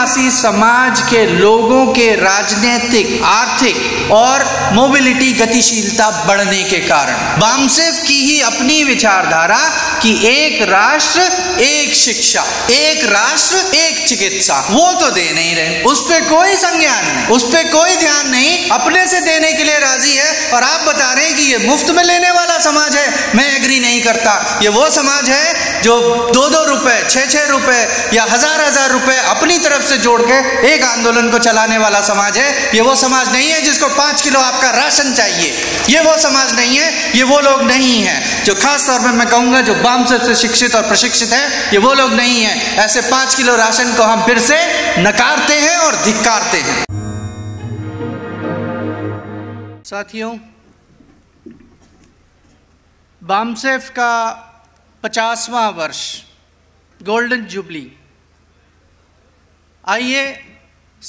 आदिवासी समाज के लोगों के राजनीतिक आर्थिक और मोबिलिटी गतिशीलता बढ़ने के कारण बामसेफ की ही अपनी विचारधारा कि एक राष्ट्र एक शिक्षा एक राष्ट्र एक चिकित्सा वो तो दे नहीं रहे उस पर कोई संज्ञान नहीं उस पर कोई ध्यान नहीं अपने से देने के लिए राजी है और आप बता रहे हैं कि ये मुफ्त में लेने वाला समाज है मैं एग्री नहीं करता ये वो समाज है जो दो दो रुपए छः छः रुपए या हजार हजार रुपए अपनी तरफ से जोड़ के एक आंदोलन को चलाने वाला समाज है ये वो समाज नहीं है जिसको पांच किलो आपका राशन चाहिए ये वो समाज नहीं है ये वो लोग नहीं है जो खास तौर पर मैं कहूंगा जो बाम से शिक्षित और प्रशिक्षित है ये वो लोग नहीं है ऐसे पांच किलो राशन को हम फिर से नकारते हैं और धिक्कारते हैं साथियों बामसेफ का पचासवा वर्ष गोल्डन जुबली आइए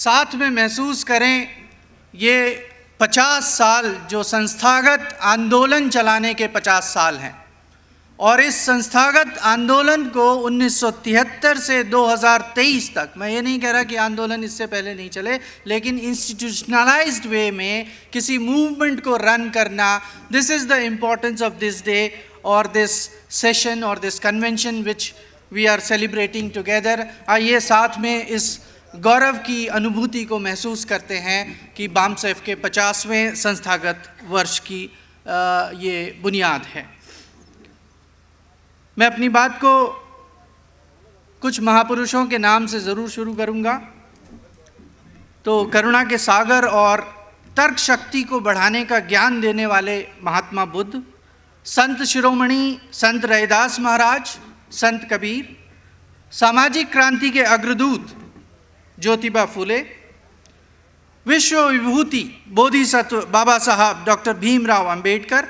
साथ में महसूस करें ये पचास साल जो संस्थागत आंदोलन चलाने के पचास साल हैं और इस संस्थागत आंदोलन को 1973 से 2023 तक मैं ये नहीं कह रहा कि आंदोलन इससे पहले नहीं चले लेकिन इंस्टीट्यूशनलाइज्ड वे में किसी मूवमेंट को रन करना this is the importance of this day or this session or this convention which we are celebrating together आइए साथ में इस गौरव की अनुभूति को महसूस करते हैं कि बामसेफ के पचासवें संस्थागत वर्ष की ये बुनियाद है मैं अपनी बात को कुछ महापुरुषों के नाम से ज़रूर शुरू करूंगा तो करुणा के सागर और तर्क शक्ति को बढ़ाने का ज्ञान देने वाले महात्मा बुद्ध संत शिरोमणि संत रैदास महाराज संत कबीर सामाजिक क्रांति के अग्रदूत ज्योतिबा फूले विश्व विभूति बोधिसत्व बाबा साहब डॉक्टर भीमराव अंबेडकर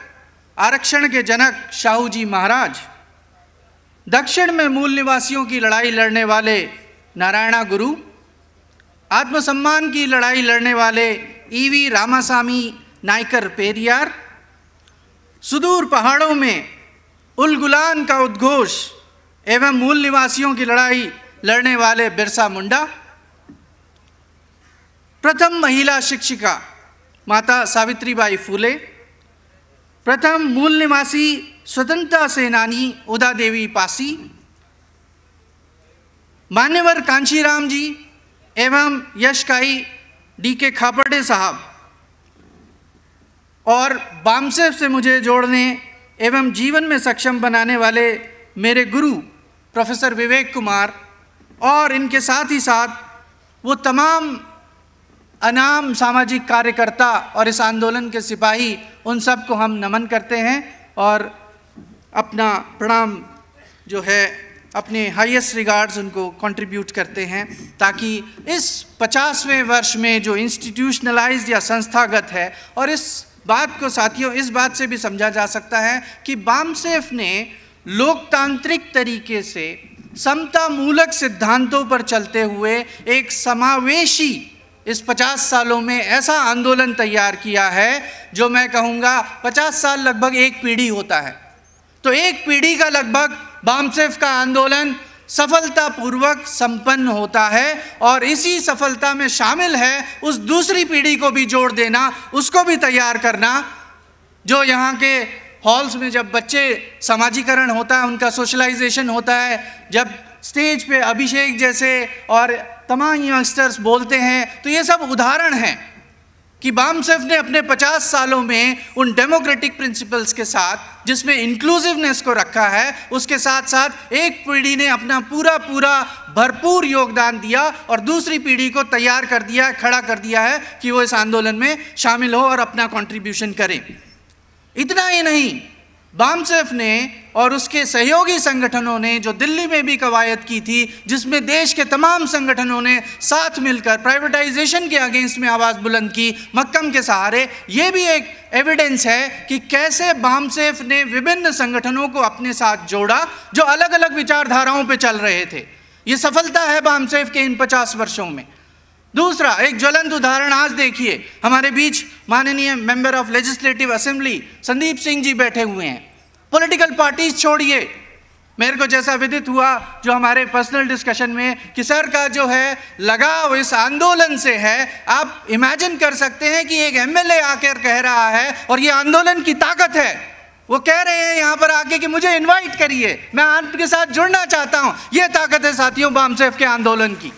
आरक्षण के जनक शाहू जी महाराज दक्षिण में मूल निवासियों की लड़ाई लड़ने वाले नारायणा गुरु आत्मसम्मान की लड़ाई लड़ने वाले ईवी रामासामी नायकर पेरियार सुदूर पहाड़ों में उलगुलान का उद्घोष एवं मूल निवासियों की लड़ाई लड़ने वाले बिरसा मुंडा प्रथम महिला शिक्षिका माता सावित्रीबाई फूले प्रथम मूल निवासी स्वतंत्रता सेनानी उदा देवी पासी मान्यवर कांशीराम जी एवं यशकाई डी के खापड़े साहब और बामसेफ से मुझे जोड़ने एवं जीवन में सक्षम बनाने वाले मेरे गुरु प्रोफेसर विवेक कुमार और इनके साथ ही साथ वो तमाम अनाम सामाजिक कार्यकर्ता और इस आंदोलन के सिपाही उन सब को हम नमन करते हैं और अपना प्रणाम जो है अपने हाईएस्ट रिगार्ड्स उनको कंट्रीब्यूट करते हैं ताकि इस पचासवें वर्ष में जो इंस्टीट्यूशनलाइज्ड या संस्थागत है और इस बात को साथियों इस बात से भी समझा जा सकता है कि बामसेफ ने लोकतांत्रिक तरीके से समता मूलक सिद्धांतों पर चलते हुए एक समावेशी इस 50 सालों में ऐसा आंदोलन तैयार किया है जो मैं कहूँगा 50 साल लगभग एक पीढ़ी होता है तो एक पीढ़ी का लगभग बामसेफ का आंदोलन सफलतापूर्वक संपन्न होता है और इसी सफलता में शामिल है उस दूसरी पीढ़ी को भी जोड़ देना उसको भी तैयार करना जो यहाँ के हॉल्स में जब बच्चे समाजीकरण होता है उनका सोशलाइजेशन होता है जब स्टेज पे अभिषेक जैसे और तमाम यंगस्टर्स बोलते हैं तो ये सब उदाहरण हैं कि बामसेफ ने अपने 50 सालों में उन डेमोक्रेटिक प्रिंसिपल्स के साथ जिसमें इंक्लूसिवनेस को रखा है उसके साथ साथ एक पीढ़ी ने अपना पूरा पूरा भरपूर योगदान दिया और दूसरी पीढ़ी को तैयार कर दिया खड़ा कर दिया है कि वो इस आंदोलन में शामिल हो और अपना कॉन्ट्रीब्यूशन करें इतना ही नहीं बामसेफ ने और उसके सहयोगी संगठनों ने जो दिल्ली में भी कवायद की थी जिसमें देश के तमाम संगठनों ने साथ मिलकर प्राइवेटाइजेशन के अगेंस्ट में आवाज़ बुलंद की मक्कम के सहारे ये भी एक एविडेंस है कि कैसे बामसेफ ने विभिन्न संगठनों को अपने साथ जोड़ा जो अलग अलग विचारधाराओं पर चल रहे थे ये सफलता है बामसेफ के इन पचास वर्षों में दूसरा एक ज्वलंत उदाहरण आज देखिए हमारे बीच माननीय member of legislative assembly Sandeep Singh ji बैठे हुए हैं पॉलिटिकल पार्टीज छोड़िए मेरे को जैसा विदित हुआ जो हमारे पर्सनल डिस्कशन में कि सर का जो है लगाव इस आंदोलन से है आप इमेजिन कर सकते हैं कि एक एमएलए आकर कह रहा है और ये आंदोलन की ताकत है वो कह रहे हैं यहाँ पर आके कि मुझे इनवाइट करिए मैं आपके साथ जुड़ना चाहता हूँ ये ताकत है साथियों बामसेफ के आंदोलन की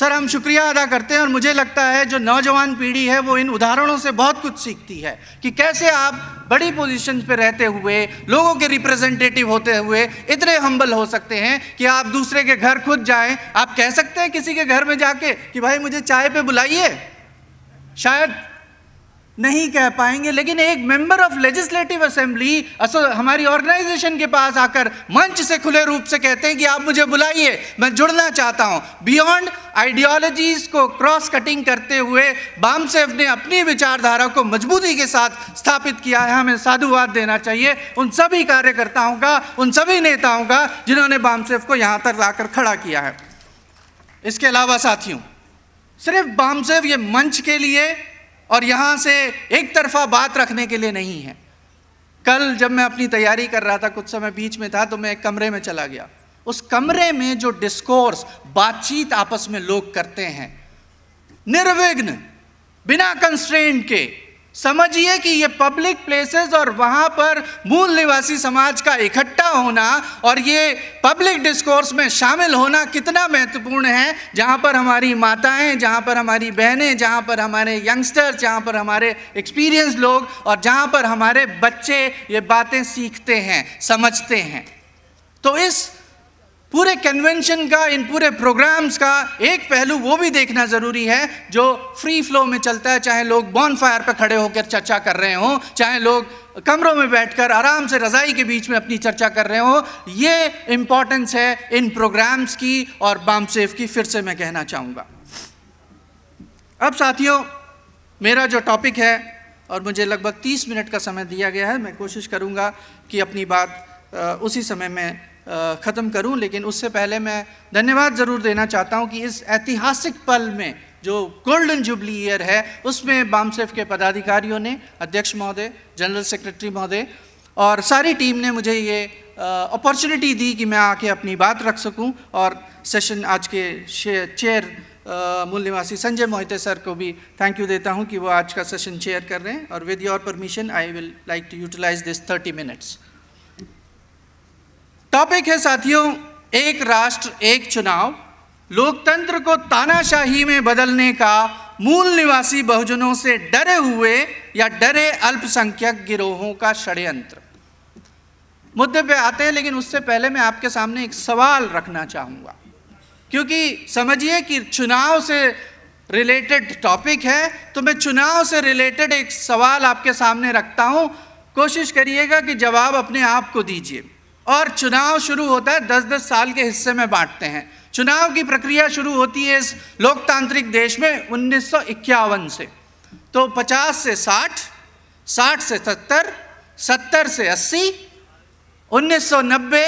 सर हम शुक्रिया अदा करते हैं और मुझे लगता है जो नौजवान पीढ़ी है वो इन उदाहरणों से बहुत कुछ सीखती है कि कैसे आप बड़ी पोजिशन पे रहते हुए लोगों के रिप्रेजेंटेटिव होते हुए इतने हम्बल हो सकते हैं कि आप दूसरे के घर खुद जाएं आप कह सकते हैं किसी के घर में जाके कि भाई मुझे चाय पे बुलाइए शायद नहीं कह पाएंगे लेकिन एक मेंबर ऑफ लेजिस्लेटिव असेंबली हमारी ऑर्गेनाइजेशन के पास आकर मंच से खुले रूप से कहते हैं कि आप मुझे बुलाइए मैं जुड़ना चाहता हूं बियॉन्ड आइडियोलॉजीज को क्रॉस कटिंग करते हुए बामसेव ने अपनी विचारधारा को मजबूती के साथ स्थापित किया है हमें साधुवाद देना चाहिए उन सभी कार्यकर्ताओं का उन सभी नेताओं का जिन्होंने बामसेव को यहाँ तक लाकर खड़ा किया है इसके अलावा साथियों सिर्फ बामसेव ये मंच के लिए और यहाँ से एक तरफा बात रखने के लिए नहीं है कल जब मैं अपनी तैयारी कर रहा था कुछ समय बीच में था तो मैं एक कमरे में चला गया उस कमरे में जो डिस्कोर्स बातचीत आपस में लोग करते हैं निर्विघ्न बिना कंस्ट्रेंट के समझिए कि ये पब्लिक प्लेसेस और वहाँ पर मूल निवासी समाज का इकट्ठा होना और ये पब्लिक डिस्कोर्स में शामिल होना कितना महत्वपूर्ण है जहाँ पर हमारी माताएं जहाँ पर हमारी बहनें जहाँ पर हमारे यंगस्टर्स जहाँ पर हमारे एक्सपीरियंस लोग और जहाँ पर हमारे बच्चे ये बातें सीखते हैं समझते हैं तो इस पूरे कन्वेंशन का इन पूरे प्रोग्राम्स का एक पहलू वो भी देखना ज़रूरी है जो फ्री फ्लो में चलता है चाहे लोग बॉन फायर पर खड़े होकर चर्चा कर रहे हों चाहे लोग कमरों में बैठकर आराम से रज़ाई के बीच में अपनी चर्चा कर रहे हों ये इम्पॉर्टेंस है इन प्रोग्राम्स की और बाम सेफ की फिर से मैं कहना चाहूँगा अब साथियों मेरा जो टॉपिक है और मुझे लगभग 30 मिनट का समय दिया गया है मैं कोशिश करूँगा कि अपनी बात उसी समय में ख़त्म करूं लेकिन उससे पहले मैं धन्यवाद ज़रूर देना चाहता हूं कि इस ऐतिहासिक पल में जो गोल्डन जुबली ईयर है उसमें बामसेफ के पदाधिकारियों ने अध्यक्ष महोदय जनरल सेक्रेटरी महोदय और सारी टीम ने मुझे ये अपॉर्चुनिटी दी कि मैं आके अपनी बात रख सकूं और सेशन आज के चेयर मूल निवासी संजय मोहिते सर को भी थैंक यू देता हूं कि वो आज का सेशन चेयर कर रहे हैं और with your permission I will like to utilise this thirty minutes topic है साथियों एक राष्ट्र एक चुनाव लोकतंत्र को तानाशाही में बदलने का मूल निवासी बहुजनों से डरे हुए या डरे अल्पसंख्यक गिरोहों का षड्यंत्र मुद्दे पे आते हैं लेकिन उससे पहले मैं आपके सामने एक सवाल रखना चाहूँगा क्योंकि समझिए कि चुनाव से रिलेटेड टॉपिक है तो मैं चुनाव से रिलेटेड एक सवाल आपके सामने रखता हूँ कोशिश करिएगा कि जवाब अपने आप को दीजिए और चुनाव शुरू होता है दस दस साल के हिस्से में बांटते हैं चुनाव की प्रक्रिया शुरू होती है इस लोकतांत्रिक देश में उन्नीस से तो 50 से 60, 60 से 70, 70 से 80, 1990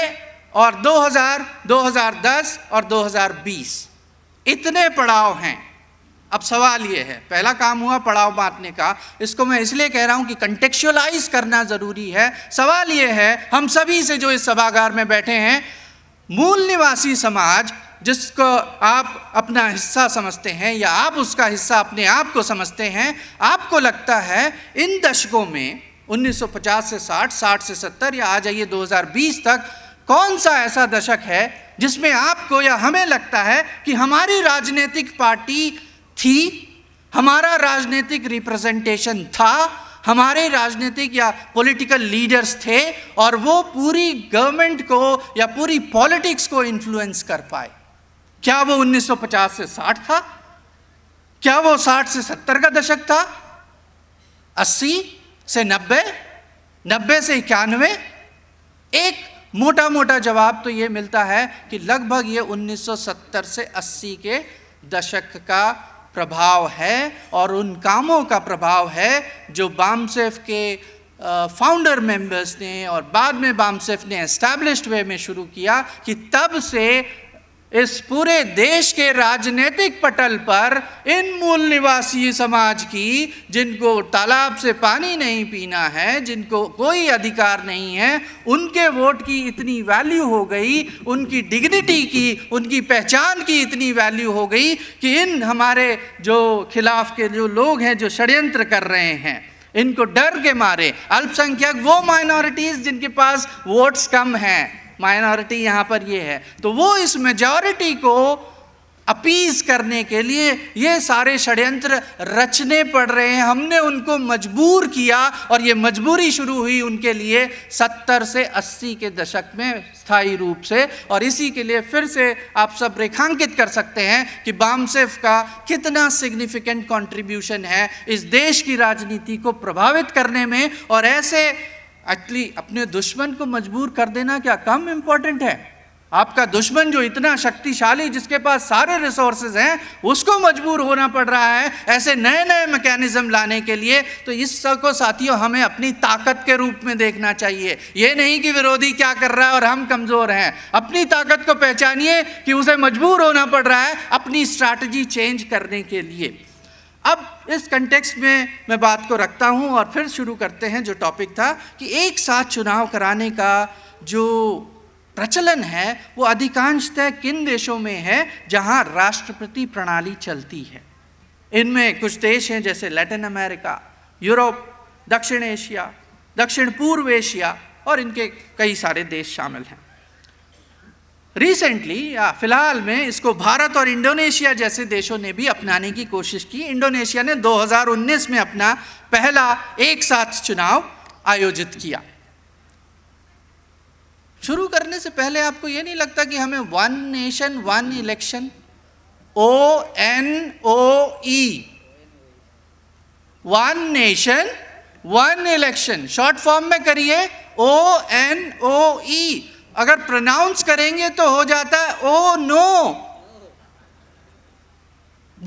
और 2000, 2010 और 2020 इतने पड़ाव हैं अब सवाल ये है पहला काम हुआ पड़ाव बांटने का इसको मैं इसलिए कह रहा हूँ कि कंटेक्चुअलाइज करना ज़रूरी है सवाल ये है हम सभी से जो इस सभागार में बैठे हैं मूल निवासी समाज जिसको आप अपना हिस्सा समझते हैं या आप उसका हिस्सा अपने आप को समझते हैं आपको लगता है इन दशकों में 1950 से 60, 60 से 70 या आ जाइए 2020 तक कौन सा ऐसा दशक है जिसमें आपको या हमें लगता है कि हमारी राजनीतिक पार्टी थी हमारा राजनीतिक रिप्रेजेंटेशन था हमारे राजनीतिक या पॉलिटिकल लीडर्स थे और वो पूरी गवर्नमेंट को या पूरी पॉलिटिक्स को इन्फ्लुएंस कर पाए क्या वो 1950 से 60 था क्या वो 60 से 70 का दशक था 80 से 90 90 से इक्यानवे एक मोटा मोटा जवाब तो ये मिलता है कि लगभग ये 1970 से 80 के दशक का प्रभाव है और उन कामों का प्रभाव है जो बामसेफ के फाउंडर मेंबर्स ने और बाद में बामसेफ ने एस्टैब्लिश्ड वे में शुरू किया कि तब से इस पूरे देश के राजनीतिक पटल पर इन मूल निवासी समाज की जिनको तालाब से पानी नहीं पीना है जिनको कोई अधिकार नहीं है उनके वोट की इतनी वैल्यू हो गई उनकी डिग्निटी की उनकी पहचान की इतनी वैल्यू हो गई कि इन हमारे जो खिलाफ के जो लोग हैं जो षड्यंत्र कर रहे हैं इनको डर के मारे अल्पसंख्यक वो माइनॉरिटीज़ जिनके पास वोट्स कम हैं माइनॉरिटी यहाँ पर ये है तो वो इस मेजॉरिटी को अपीज करने के लिए ये सारे षड्यंत्र रचने पड़ रहे हैं हमने उनको मजबूर किया और ये मजबूरी शुरू हुई उनके लिए सत्तर से अस्सी के दशक में स्थायी रूप से और इसी के लिए फिर से आप सब रेखांकित कर सकते हैं कि बामसेफ का कितना सिग्निफिकेंट कंट्रीब्यूशन है इस देश की राजनीति को प्रभावित करने में और ऐसे एक्चुअली अपने दुश्मन को मजबूर कर देना क्या कम इम्पोर्टेंट है आपका दुश्मन जो इतना शक्तिशाली जिसके पास सारे रिसोर्सेज हैं उसको मजबूर होना पड़ रहा है ऐसे नए नए मैकेनिज्म लाने के लिए तो इस को साथियों हमें अपनी ताकत के रूप में देखना चाहिए ये नहीं कि विरोधी क्या कर रहा है और हम कमज़ोर हैं अपनी ताकत को पहचानिए कि उसे मजबूर होना पड़ रहा है अपनी स्ट्रैटेजी चेंज करने के लिए अब इस कंटेक्स्ट में मैं बात को रखता हूँ और फिर शुरू करते हैं जो टॉपिक था कि एक साथ चुनाव कराने का जो प्रचलन है वो अधिकांशतः किन देशों में है जहाँ राष्ट्रपति प्रणाली चलती है इनमें कुछ देश हैं जैसे लैटिन अमेरिका यूरोप दक्षिण एशिया दक्षिण पूर्व एशिया और इनके कई सारे देश शामिल हैं रिसेंटली फिलहाल में इसको भारत और इंडोनेशिया जैसे देशों ने भी अपनाने की कोशिश की इंडोनेशिया ने 2019 में अपना पहला एक साथ चुनाव आयोजित किया शुरू करने से पहले आपको यह नहीं लगता कि हमें one nation one election O N O E one nation one election short form में करिए ओ एन ओ ई अगर प्रोनाउंस करेंगे तो हो जाता है ओ नो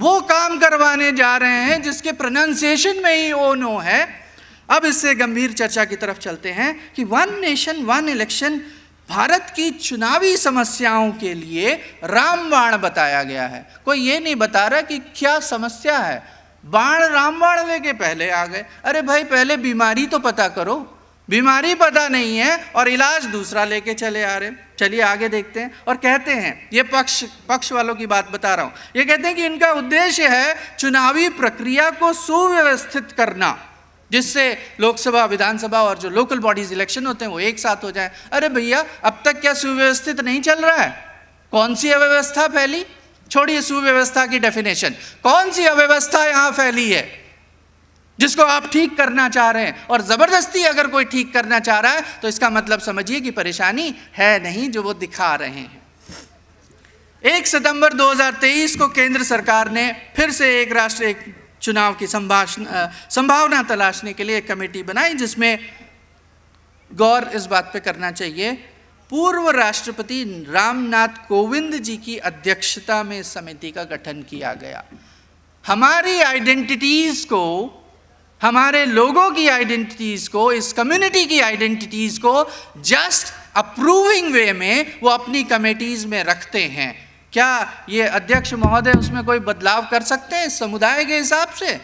वो काम करवाने जा रहे हैं जिसके प्रोनाउंसिएशन में ही ओ नो है अब इससे गंभीर चर्चा की तरफ चलते हैं कि one nation one election Bharat की चुनावी समस्याओं के लिए रामबाण बताया गया है कोई ये नहीं बता रहा कि क्या समस्या है बाण रामबाण लेके पहले आ गए अरे भाई पहले बीमारी तो पता करो बीमारी पता नहीं है और इलाज दूसरा लेके चले आ रहे चलिए आगे देखते हैं और कहते हैं ये पक्ष पक्ष वालों की बात बता रहा हूँ ये कहते हैं कि इनका उद्देश्य है चुनावी प्रक्रिया को सुव्यवस्थित करना जिससे लोकसभा विधानसभा और जो लोकल बॉडीज इलेक्शन होते हैं वो एक साथ हो जाए अरे भैया अब तक क्या सुव्यवस्थित नहीं चल रहा है कौन सी अव्यवस्था फैली छोड़िए सुव्यवस्था की डेफिनेशन कौन सी अव्यवस्था यहाँ फैली है जिसको आप ठीक करना चाह रहे हैं और ज़बरदस्ती अगर कोई ठीक करना चाह रहा है तो इसका मतलब समझिए कि परेशानी है नहीं जो वो दिखा रहे हैं एक सितंबर 2023 को केंद्र सरकार ने फिर से एक राष्ट्र एक चुनाव की संभावना तलाशने के लिए एक कमेटी बनाई जिसमें गौर इस बात पे करना चाहिए पूर्व राष्ट्रपति रामनाथ कोविंद जी की अध्यक्षता में समिति का गठन किया गया हमारी आइडेंटिटीज़ को हमारे लोगों की आइडेंटिटीज़ को इस कम्युनिटी की आइडेंटिटीज़ को जस्ट अप्रूविंग वे में वो अपनी कमेटीज़ में रखते हैं क्या ये अध्यक्ष महोदय उसमें कोई बदलाव कर सकते हैं समुदाय के हिसाब से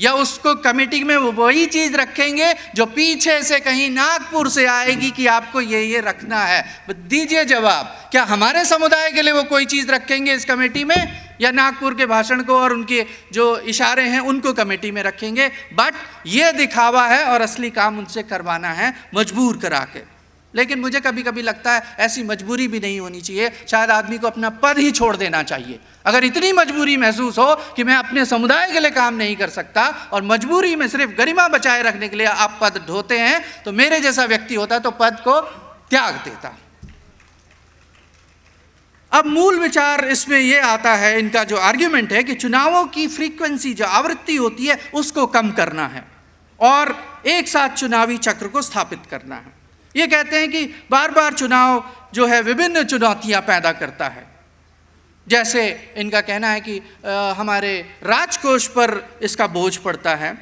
या उसको कमेटी में वही चीज़ रखेंगे जो पीछे से कहीं नागपुर से आएगी कि आपको ये ये रखना है दीजिए जवाब क्या हमारे समुदाय के लिए वो कोई चीज़ रखेंगे इस कमेटी में या नागपुर के भाषण को और उनके जो इशारे हैं उनको कमेटी में रखेंगे बट ये दिखावा है और असली काम उनसे करवाना है मजबूर करा के लेकिन मुझे कभी कभी लगता है ऐसी मजबूरी भी नहीं होनी चाहिए शायद आदमी को अपना पद ही छोड़ देना चाहिए अगर इतनी मजबूरी महसूस हो कि मैं अपने समुदाय के लिए काम नहीं कर सकता और मजबूरी में सिर्फ गरिमा बचाए रखने के लिए आप पद ढोते हैं तो मेरे जैसा व्यक्ति होता तो पद को त्याग देता अब मूल विचार इसमें यह आता है इनका जो आर्ग्यूमेंट है कि चुनावों की फ्रीक्वेंसी जो आवृत्ति होती है उसको कम करना है और एक साथ चुनावी चक्र को स्थापित करना है ये कहते हैं कि बार बार चुनाव जो है विभिन्न चुनौतियां पैदा करता है जैसे इनका कहना है कि आ, हमारे राजकोष पर इसका बोझ पड़ता है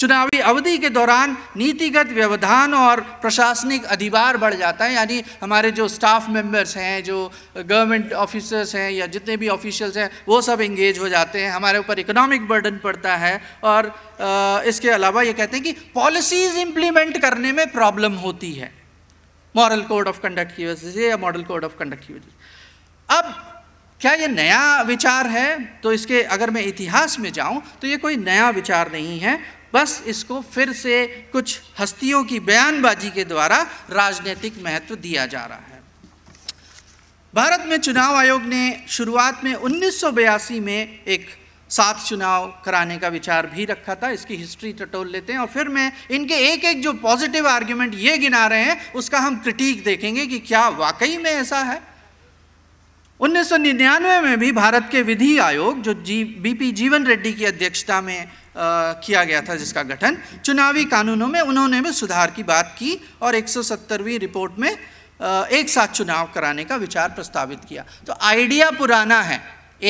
चुनावी अवधि के दौरान नीतिगत व्यवधान और प्रशासनिक अधिभार बढ़ जाता है यानी हमारे जो स्टाफ मेंबर्स हैं जो गवर्नमेंट ऑफिसर्स हैं या जितने भी ऑफिशियल्स हैं वो सब इंगेज हो जाते हैं हमारे ऊपर इकोनॉमिक बर्डन पड़ता है और इसके अलावा ये कहते हैं कि पॉलिसीज़ इम्प्लीमेंट करने में प्रॉब्लम होती है मॉरल कोड ऑफ कंडक्ट की वजह से या मॉडल कोड ऑफ कंडक्ट की वजह से अब क्या ये नया विचार है तो इसके अगर मैं इतिहास में जाऊं तो ये कोई नया विचार नहीं है बस इसको फिर से कुछ हस्तियों की बयानबाजी के द्वारा राजनीतिक महत्व दिया जा रहा है भारत में चुनाव आयोग ने शुरुआत में 1982 में एक सात चुनाव कराने का विचार भी रखा था इसकी हिस्ट्री टटोल लेते हैं और फिर मैं इनके एक एक जो पॉजिटिव आर्ग्यूमेंट ये गिना रहे हैं उसका हम क्रिटिक देखेंगे कि क्या वाकई में ऐसा है 1999 में भी भारत के विधि आयोग जो जी पी जीवन रेड्डी की अध्यक्षता में किया गया था जिसका गठन चुनावी कानूनों में उन्होंने भी सुधार की बात की और 170वीं रिपोर्ट में एक साथ चुनाव कराने का विचार प्रस्तावित किया तो आइडिया पुराना है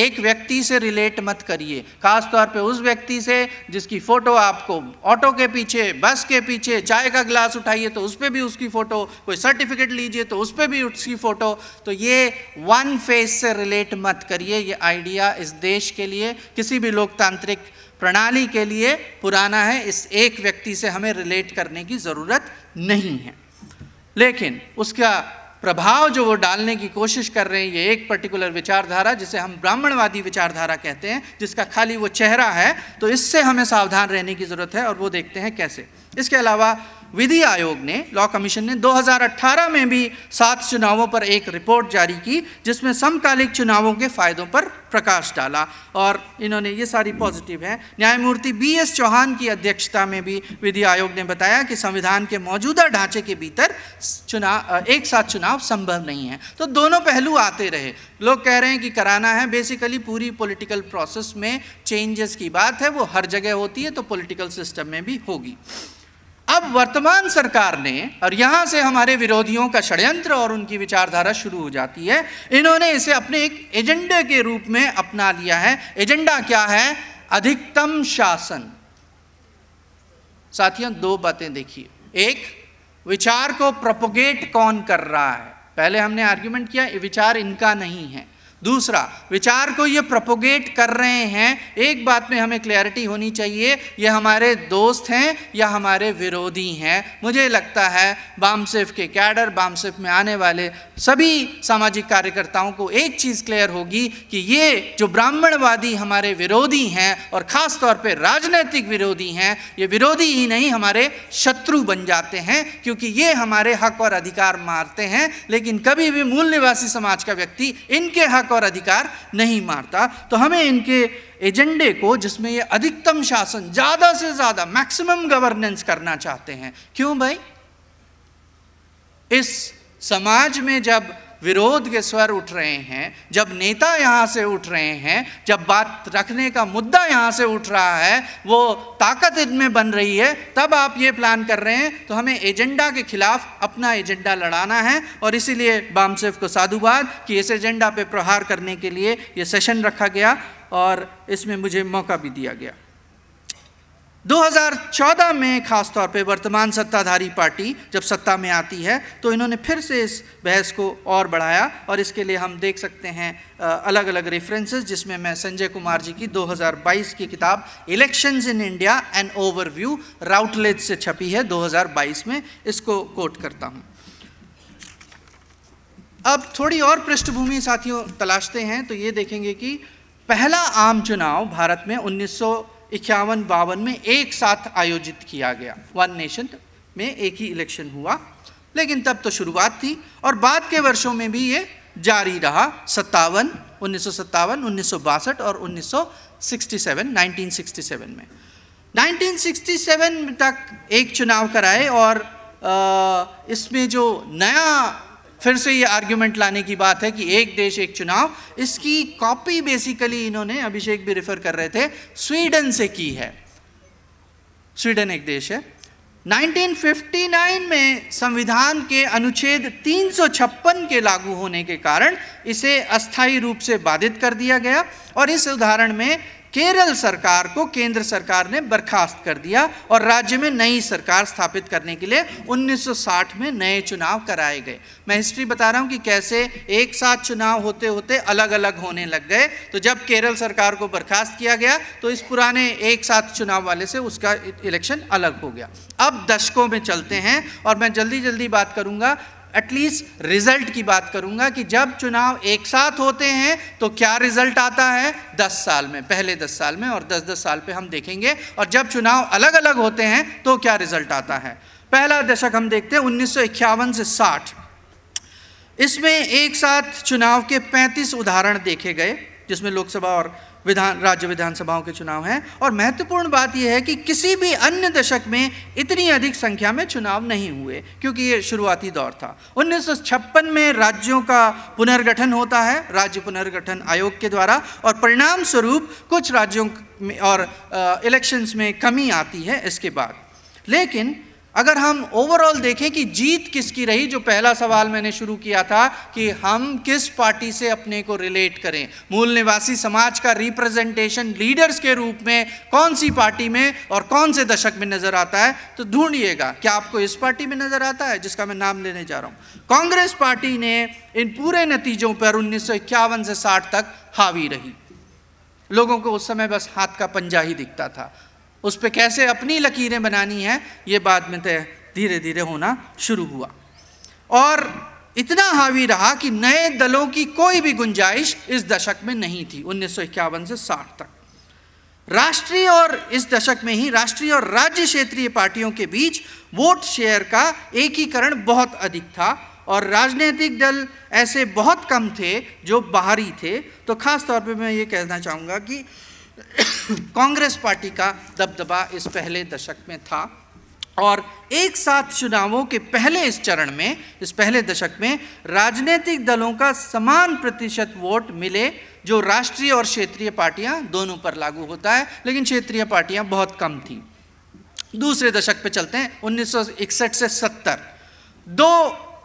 एक व्यक्ति से रिलेट मत करिए खासतौर पे उस व्यक्ति से जिसकी फ़ोटो आपको ऑटो के पीछे बस के पीछे चाय का गिलास उठाइए तो उस पर भी उसकी फ़ोटो कोई सर्टिफिकेट लीजिए तो उस पर भी उसकी फ़ोटो तो ये वन फेस से रिलेट मत करिए ये आइडिया इस देश के लिए किसी भी लोकतांत्रिक प्रणाली के लिए पुराना है इस एक व्यक्ति से हमें रिलेट करने की ज़रूरत नहीं है लेकिन उसका प्रभाव जो वो डालने की कोशिश कर रहे हैं ये एक पर्टिकुलर विचारधारा जिसे हम ब्राह्मणवादी विचारधारा कहते हैं जिसका खाली वो चेहरा है तो इससे हमें सावधान रहने की ज़रूरत है और वो देखते हैं कैसे इसके अलावा विधि आयोग ने लॉ कमीशन ने 2018 में भी सात चुनावों पर एक रिपोर्ट जारी की जिसमें समकालिक चुनावों के फायदों पर प्रकाश डाला और इन्होंने ये सारी पॉजिटिव है न्यायमूर्ति बी एस चौहान की अध्यक्षता में भी विधि आयोग ने बताया कि संविधान के मौजूदा ढांचे के भीतर चुनाव एक साथ चुनाव संभव नहीं है तो दोनों पहलू आते रहे लोग कह रहे हैं कि कराना है बेसिकली पूरी पॉलिटिकल प्रोसेस में चेंजेस की बात है वो हर जगह होती है तो पॉलिटिकल सिस्टम में भी होगी अब वर्तमान सरकार ने और यहाँ से हमारे विरोधियों का षड्यंत्र और उनकी विचारधारा शुरू हो जाती है इन्होंने इसे अपने एक एजेंडे के रूप में अपना लिया है एजेंडा क्या है अधिकतम शासन साथियों दो बातें देखिए एक विचार को प्रोपोगेट कौन कर रहा है पहले हमने आर्ग्यूमेंट किया विचार इनका नहीं है दूसरा विचार को ये प्रपोगेट कर रहे हैं एक बात में हमें क्लैरिटी होनी चाहिए ये हमारे दोस्त हैं या हमारे विरोधी हैं मुझे लगता है बामसेफ के कैडर बामसेफ में आने वाले सभी सामाजिक कार्यकर्ताओं को एक चीज़ क्लियर होगी कि ये जो ब्राह्मणवादी हमारे विरोधी हैं और ख़ास तौर पर राजनैतिक विरोधी हैं ये विरोधी ही नहीं हमारे शत्रु बन जाते हैं क्योंकि ये हमारे हक और अधिकार मारते हैं लेकिन कभी भी मूल निवासी समाज का व्यक्ति इनके हक और अधिकार नहीं मारता तो हमें इनके एजेंडे को जिसमें ये अधिकतम शासन ज़्यादा से ज़्यादा मैक्सिमम गवर्नेंस करना चाहते हैं क्यों भाई इस समाज में जब विरोध के स्वर उठ रहे हैं जब नेता यहाँ से उठ रहे हैं जब बात रखने का मुद्दा यहाँ से उठ रहा है वो ताकत इनमें बन रही है तब आप ये प्लान कर रहे हैं तो हमें एजेंडा के खिलाफ अपना एजेंडा लड़ाना है और इसीलिए बामसेफ को साधुवाद कि इस एजेंडा पे प्रहार करने के लिए ये सेशन रखा गया और इसमें मुझे मौका भी दिया गया 2014 में खासतौर पे वर्तमान सत्ताधारी पार्टी जब सत्ता में आती है तो इन्होंने फिर से इस बहस को और बढ़ाया और इसके लिए हम देख सकते हैं अलग अलग रेफरेंसेस जिसमें मैं संजय कुमार जी की 2022 की किताब elections in India an overview Routledge से छपी है 2022 में इसको कोट करता हूँ अब थोड़ी और पृष्ठभूमि साथियों तलाशते हैं तो ये देखेंगे कि पहला आम चुनाव भारत में उन्नीस इक्यावन बावन में एक साथ आयोजित किया गया वन नेशन में एक ही इलेक्शन हुआ लेकिन तब तो शुरुआत थी और बाद के वर्षों में भी ये जारी रहा सत्तावन उन्नीस सौ सत्तावन उन्नीस सौ बासठ और उन्नीस सौ sixty seven nineteen sixty seven में 1967 तक एक चुनाव कराए और इसमें जो नया फिर से ये आर्ग्यूमेंट लाने की बात है कि एक देश एक चुनाव इसकी कॉपी बेसिकली इन्होंने अभिषेक भी रेफर कर रहे थे स्वीडन से की है स्वीडन एक देश है 1959 में संविधान के अनुच्छेद 356 के लागू होने के कारण इसे अस्थायी रूप से बाधित कर दिया गया और इस उदाहरण में केरल सरकार को केंद्र सरकार ने बर्खास्त कर दिया और राज्य में नई सरकार स्थापित करने के लिए 1960 में नए चुनाव कराए गए मैं हिस्ट्री बता रहा हूँ कि कैसे एक साथ चुनाव होते होते अलग अलग होने लग गए तो जब केरल सरकार को बर्खास्त किया गया तो इस पुराने एक साथ चुनाव वाले से उसका इलेक्शन अलग हो गया अब दशकों में चलते हैं और मैं जल्दी जल्दी बात करूँगा एटलीस्ट रिजल्ट की बात करूंगा कि जब चुनाव एक साथ होते हैं तो क्या रिजल्ट आता है दस साल में पहले दस साल में और दस दस साल पे हम देखेंगे और जब चुनाव अलग अलग होते हैं तो क्या रिजल्ट आता है पहला दशक हम देखते हैं उन्नीस से साठ इसमें एक साथ चुनाव के 35 उदाहरण देखे गए जिसमें लोकसभा और विधान राज्य विधानसभाओं के चुनाव हैं और महत्वपूर्ण बात यह है कि किसी भी अन्य दशक में इतनी अधिक संख्या में चुनाव नहीं हुए क्योंकि ये शुरुआती दौर था उन्नीस में राज्यों का पुनर्गठन होता है राज्य पुनर्गठन आयोग के द्वारा और परिणाम स्वरूप कुछ राज्यों में और इलेक्शंस में कमी आती है इसके बाद लेकिन अगर हम ओवरऑल देखें कि जीत किसकी रही जो पहला सवाल मैंने शुरू किया था कि हम किस पार्टी से अपने को रिलेट करें मूल निवासी समाज का रिप्रेजेंटेशन लीडर्स के रूप में कौन सी पार्टी में और कौन से दशक में नज़र आता है तो ढूंढिएगा क्या आपको इस पार्टी में नज़र आता है जिसका मैं नाम लेने जा रहा हूँ कांग्रेस पार्टी ने इन पूरे नतीजों पर उन्नीस से साठ तक हावी रही लोगों को उस समय बस हाथ का पंजा ही दिखता था उस पर कैसे अपनी लकीरें बनानी हैं ये बाद में तय धीरे धीरे होना शुरू हुआ और इतना हावी रहा कि नए दलों की कोई भी गुंजाइश इस दशक में नहीं थी उन्नीस से साठ तक राष्ट्रीय और इस दशक में ही राष्ट्रीय और राज्य क्षेत्रीय पार्टियों के बीच वोट शेयर का एकीकरण बहुत अधिक था और राजनीतिक दल ऐसे बहुत कम थे जो बाहरी थे तो खास तौर पे मैं ये कहना चाहूँगा कि कांग्रेस पार्टी का दबदबा इस पहले दशक में था और एक साथ चुनावों के पहले इस चरण में इस पहले दशक में राजनीतिक दलों का समान प्रतिशत वोट मिले जो राष्ट्रीय और क्षेत्रीय पार्टियां दोनों पर लागू होता है लेकिन क्षेत्रीय पार्टियां बहुत कम थी दूसरे दशक पे चलते हैं 1961 से 70 दो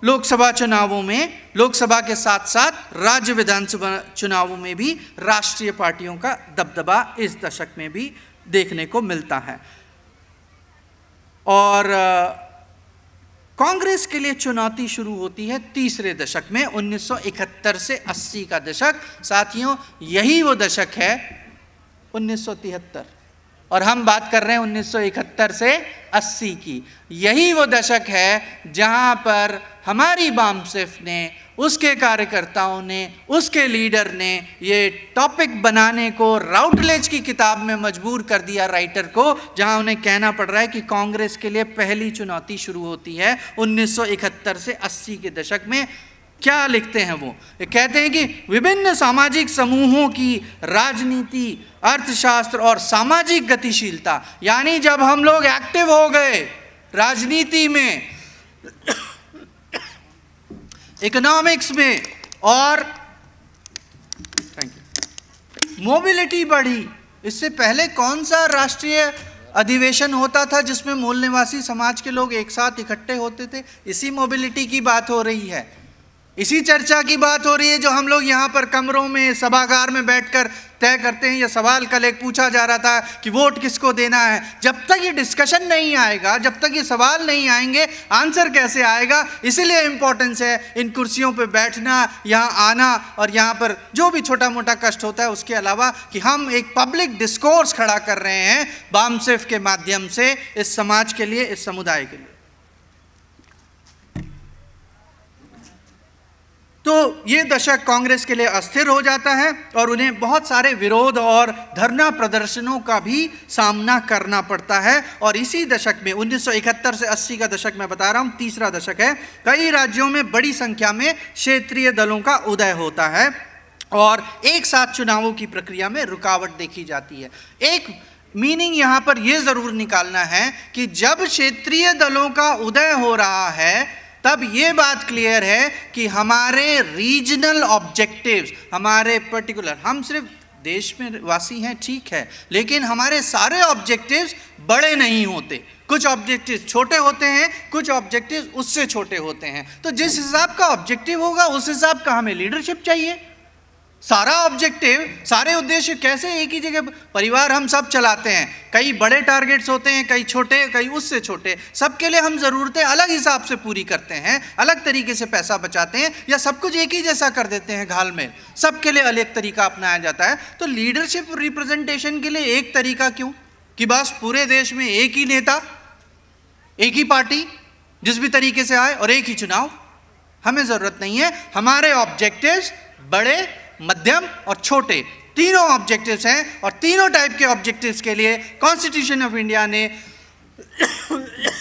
लोकसभा चुनावों में लोकसभा के साथ साथ राज्य विधानसभा चुनावों में भी राष्ट्रीय पार्टियों का दबदबा इस दशक में भी देखने को मिलता है और कांग्रेस के लिए चुनौती शुरू होती है तीसरे दशक में 1971 से 80 का दशक साथियों यही वो दशक है 1973 और हम बात कर रहे हैं 1971 से 80 की यही वो दशक है जहां पर हमारी सिफ ने उसके कार्यकर्ताओं ने उसके लीडर ने ये टॉपिक बनाने को राउटलेज की किताब में मजबूर कर दिया राइटर को जहां उन्हें कहना पड़ रहा है कि कांग्रेस के लिए पहली चुनौती शुरू होती है 1971 से 80 के दशक में क्या लिखते हैं वो कहते हैं कि विभिन्न सामाजिक समूहों की राजनीति अर्थशास्त्र और सामाजिक गतिशीलता यानी जब हम लोग एक्टिव हो गए राजनीति में इकोनॉमिक्स में और थैंक यू मोबिलिटी बढ़ी इससे पहले कौन सा राष्ट्रीय अधिवेशन होता था जिसमें मूल निवासी समाज के लोग एक साथ इकट्ठे होते थे इसी मोबिलिटी की बात हो रही है इसी चर्चा की बात हो रही है जो हम लोग यहाँ पर कमरों में सभागार में बैठकर तय करते हैं यह सवाल कल एक पूछा जा रहा था कि वोट किसको देना है जब तक ये डिस्कशन नहीं आएगा जब तक ये सवाल नहीं आएंगे आंसर कैसे आएगा इसीलिए इम्पोर्टेंस है इन कुर्सियों पर बैठना यहाँ आना और यहाँ पर जो भी छोटा मोटा कष्ट होता है उसके अलावा कि हम एक पब्लिक डिस्कोर्स खड़ा कर रहे हैं बामसेफ के माध्यम से इस समाज के लिए इस समुदाय के लिए तो ये दशक कांग्रेस के लिए अस्थिर हो जाता है और उन्हें बहुत सारे विरोध और धरना प्रदर्शनों का भी सामना करना पड़ता है और इसी दशक में 1971 से 80 का दशक मैं बता रहा हूँ तीसरा दशक है कई राज्यों में बड़ी संख्या में क्षेत्रीय दलों का उदय होता है और एक साथ चुनावों की प्रक्रिया में रुकावट देखी जाती है एक मीनिंग यहाँ पर यह ज़रूर निकालना है कि जब क्षेत्रीय दलों का उदय हो रहा है तब ये बात क्लियर है कि हमारे रीजनल ऑब्जेक्टिव्स हमारे पर्टिकुलर हम सिर्फ देश में वासी हैं ठीक है लेकिन हमारे सारे ऑब्जेक्टिव्स बड़े नहीं होते कुछ ऑब्जेक्टिव छोटे होते हैं कुछ ऑब्जेक्टिव उससे छोटे होते हैं तो जिस हिसाब का ऑब्जेक्टिव होगा उस हिसाब का हमें लीडरशिप चाहिए सारा ऑब्जेक्टिव सारे उद्देश्य कैसे एक ही जगह परिवार हम सब चलाते हैं कई बड़े टारगेट्स होते हैं कई छोटे कई उससे छोटे सबके लिए हम ज़रूरतें अलग हिसाब से पूरी करते हैं अलग तरीके से पैसा बचाते हैं या सब कुछ एक ही जैसा कर देते हैं घाल में सबके लिए अलग तरीका अपनाया जाता है तो लीडरशिप रिप्रेजेंटेशन के लिए एक तरीका क्यों कि बस पूरे देश में एक ही नेता एक ही पार्टी जिस भी तरीके से आए और एक ही चुनाव हमें ज़रूरत नहीं है हमारे ऑब्जेक्टिव्स बड़े मध्यम और छोटे तीनों ऑब्जेक्टिव्स हैं और तीनों टाइप के ऑब्जेक्टिव्स के लिए कॉन्स्टिट्यूशन ऑफ इंडिया ने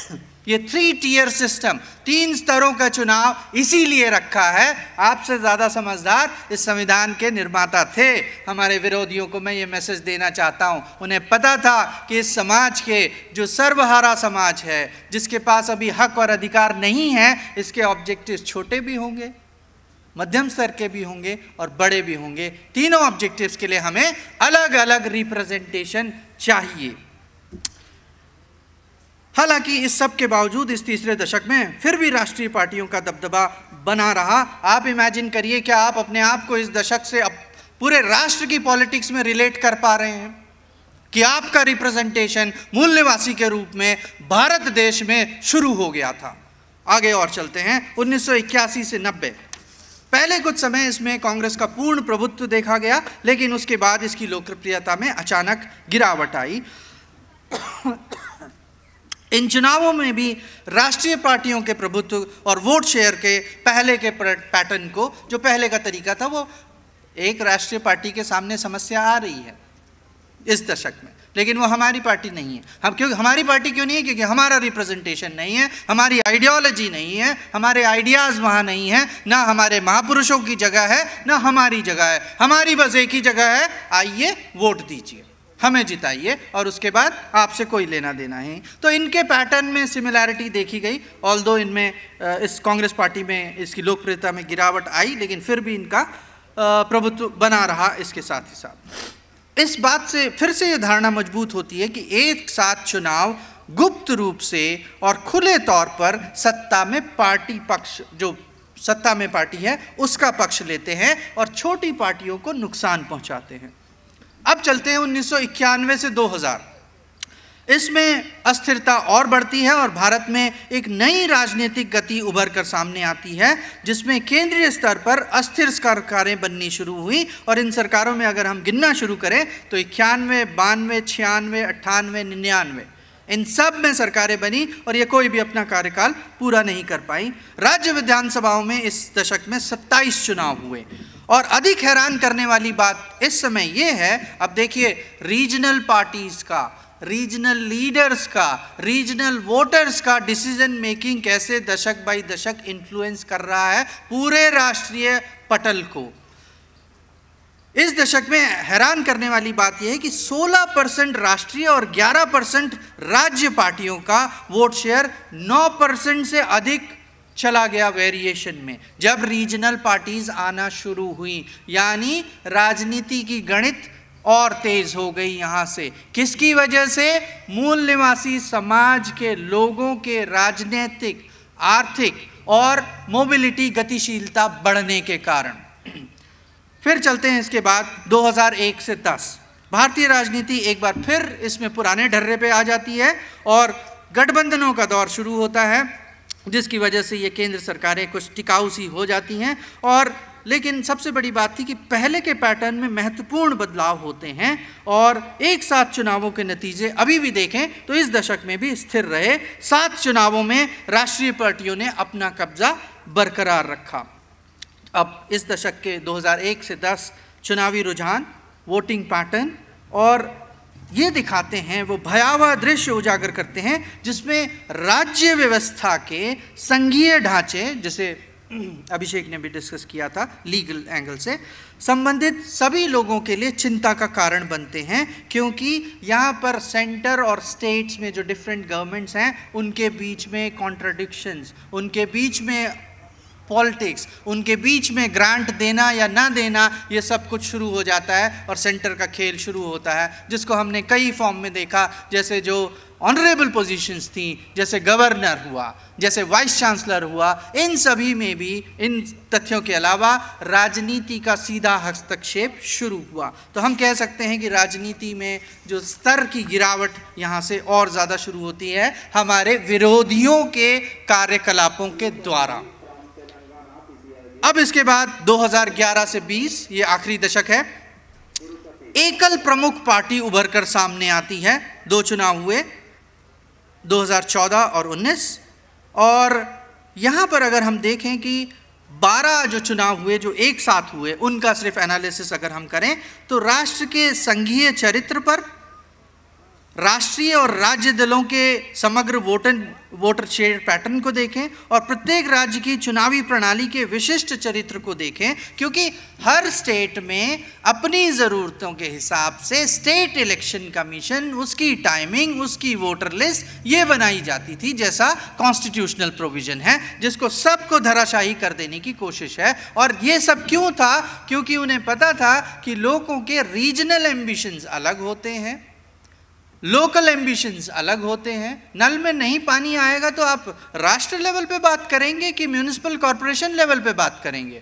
ये थ्री टीयर सिस्टम तीन स्तरों का चुनाव इसीलिए रखा है आपसे ज़्यादा समझदार इस संविधान के निर्माता थे हमारे विरोधियों को मैं ये मैसेज देना चाहता हूँ उन्हें पता था कि इस समाज के जो सर्वहारा समाज है जिसके पास अभी हक और अधिकार नहीं है इसके ऑब्जेक्टिव छोटे भी होंगे मध्यम स्तर के भी होंगे और बड़े भी होंगे तीनों ऑब्जेक्टिव्स के लिए हमें अलग अलग रिप्रेजेंटेशन चाहिए हालांकि इस सब के बावजूद इस तीसरे दशक में फिर भी राष्ट्रीय पार्टियों का दबदबा बना रहा आप इमेजिन करिए क्या आप अपने आप को इस दशक से अब पूरे राष्ट्र की पॉलिटिक्स में रिलेट कर पा रहे हैं कि आपका रिप्रेजेंटेशन मूल निवासी के रूप में भारत देश में शुरू हो गया था आगे और चलते हैं 1981 से नब्बे पहले कुछ समय इसमें कांग्रेस का पूर्ण प्रभुत्व देखा गया लेकिन उसके बाद इसकी लोकप्रियता में अचानक गिरावट आई इन चुनावों में भी राष्ट्रीय पार्टियों के प्रभुत्व और वोट शेयर के पहले के पैटर्न को जो पहले का तरीका था वो एक राष्ट्रीय पार्टी के सामने समस्या आ रही है इस दशक में लेकिन वो हमारी पार्टी नहीं है हम क्योंकि हमारी पार्टी क्यों नहीं है क्योंकि हमारा रिप्रेजेंटेशन नहीं है हमारी आइडियोलॉजी नहीं है हमारे आइडियाज़ वहाँ नहीं है ना हमारे महापुरुषों की जगह है ना हमारी जगह है हमारी बस एक ही जगह है आइए वोट दीजिए हमें जिताइए और उसके बाद आपसे कोई लेना देना है तो इनके पैटर्न में सिमिलैरिटी देखी गई ऑल दो इनमें इस कांग्रेस पार्टी में इसकी लोकप्रियता में गिरावट आई लेकिन फिर भी इनका प्रभुत्व बना रहा इसके साथ ही साथ इस बात से फिर से ये धारणा मजबूत होती है कि एक साथ चुनाव गुप्त रूप से और खुले तौर पर सत्ता में पार्टी पक्ष जो सत्ता में पार्टी है उसका पक्ष लेते हैं और छोटी पार्टियों को नुकसान पहुंचाते हैं अब चलते हैं उन्नीस से 2000 इसमें अस्थिरता और बढ़ती है और भारत में एक नई राजनीतिक गति उभर कर सामने आती है जिसमें केंद्रीय स्तर पर अस्थिर सरकारें बननी शुरू हुई और इन सरकारों में अगर हम गिनना शुरू करें तो इक्यानवे बानवे छियानवे अट्ठानवे निन्यानवे इन सब में सरकारें बनी और ये कोई भी अपना कार्यकाल पूरा नहीं कर पाई राज्य विधानसभाओं में इस दशक में सत्ताईस चुनाव हुए और अधिक हैरान करने वाली बात इस समय ये है अब देखिए रीजनल पार्टीज़ का रीजनल लीडर्स का रीजनल वोटर्स का डिसीजन मेकिंग कैसे दशक बाई दशक इन्फ्लुएंस कर रहा है पूरे राष्ट्रीय पटल को इस दशक में हैरान करने वाली बात यह है कि 16 परसेंट राष्ट्रीय और 11 परसेंट राज्य पार्टियों का वोट शेयर 9 परसेंट से अधिक चला गया वेरिएशन में जब रीजनल पार्टीज आना शुरू हुई यानी राजनीति की गणित और तेज हो गई यहाँ से किसकी वजह से मूल निवासी समाज के लोगों के राजनीतिक आर्थिक और मोबिलिटी गतिशीलता बढ़ने के कारण फिर चलते हैं इसके बाद 2001 से 10 भारतीय राजनीति एक बार फिर इसमें पुराने ढर्रे पे आ जाती है और गठबंधनों का दौर शुरू होता है जिसकी वजह से ये केंद्र सरकारें कुछ टिकाऊ सी हो जाती हैं और लेकिन सबसे बड़ी बात थी कि पहले के पैटर्न में महत्वपूर्ण बदलाव होते हैं और एक साथ चुनावों के नतीजे अभी भी देखें तो इस दशक में भी स्थिर रहे सात चुनावों में राष्ट्रीय पार्टियों ने अपना कब्जा बरकरार रखा अब इस दशक के 2001 से 10 चुनावी रुझान वोटिंग पैटर्न और ये दिखाते हैं वो भयावह दृश्य उजागर करते हैं जिसमें राज्य व्यवस्था के संघीय ढांचे जिसे अभिषेक ने भी डिस्कस किया था लीगल एंगल से संबंधित सभी लोगों के लिए चिंता का कारण बनते हैं क्योंकि यहाँ पर सेंटर और स्टेट्स में जो डिफरेंट गवर्नमेंट्स हैं उनके बीच में कॉन्ट्रडिक्शंस उनके बीच में पॉलिटिक्स उनके बीच में ग्रांट देना या ना देना ये सब कुछ शुरू हो जाता है और सेंटर का खेल शुरू होता है जिसको हमने कई फॉर्म में देखा जैसे जो ऑनरेबल पोजीशंस थी जैसे गवर्नर हुआ जैसे वाइस चांसलर हुआ इन सभी में भी इन तथ्यों के अलावा राजनीति का सीधा हस्तक्षेप शुरू हुआ तो हम कह सकते हैं कि राजनीति में जो स्तर की गिरावट यहाँ से और ज़्यादा शुरू होती है हमारे विरोधियों के कार्यकलापों के द्वारा अब इसके बाद 2011 से 20 ये आखिरी दशक है एकल प्रमुख पार्टी उभर कर सामने आती है दो चुनाव हुए 2014 और 19 और यहाँ पर अगर हम देखें कि 12 जो चुनाव हुए जो एक साथ हुए उनका सिर्फ एनालिसिस अगर हम करें तो राष्ट्र के संघीय चरित्र पर राष्ट्रीय और राज्य दलों के समग्र वोटर वोटर शेयर पैटर्न को देखें और प्रत्येक राज्य की चुनावी प्रणाली के विशिष्ट चरित्र को देखें क्योंकि हर स्टेट में अपनी ज़रूरतों के हिसाब से स्टेट इलेक्शन कमीशन उसकी टाइमिंग उसकी वोटर लिस्ट ये बनाई जाती थी जैसा कॉन्स्टिट्यूशनल प्रोविज़न है जिसको सबको धराशाही कर देने की कोशिश है और ये सब क्यों था क्योंकि उन्हें पता था कि लोगों के रीजनल एम्बिशंस अलग होते हैं लोकल एम्बिशंस अलग होते हैं नल में नहीं पानी आएगा तो आप राष्ट्र लेवल पे बात करेंगे कि म्यूनिसिपल कॉरपोरेशन लेवल पे बात करेंगे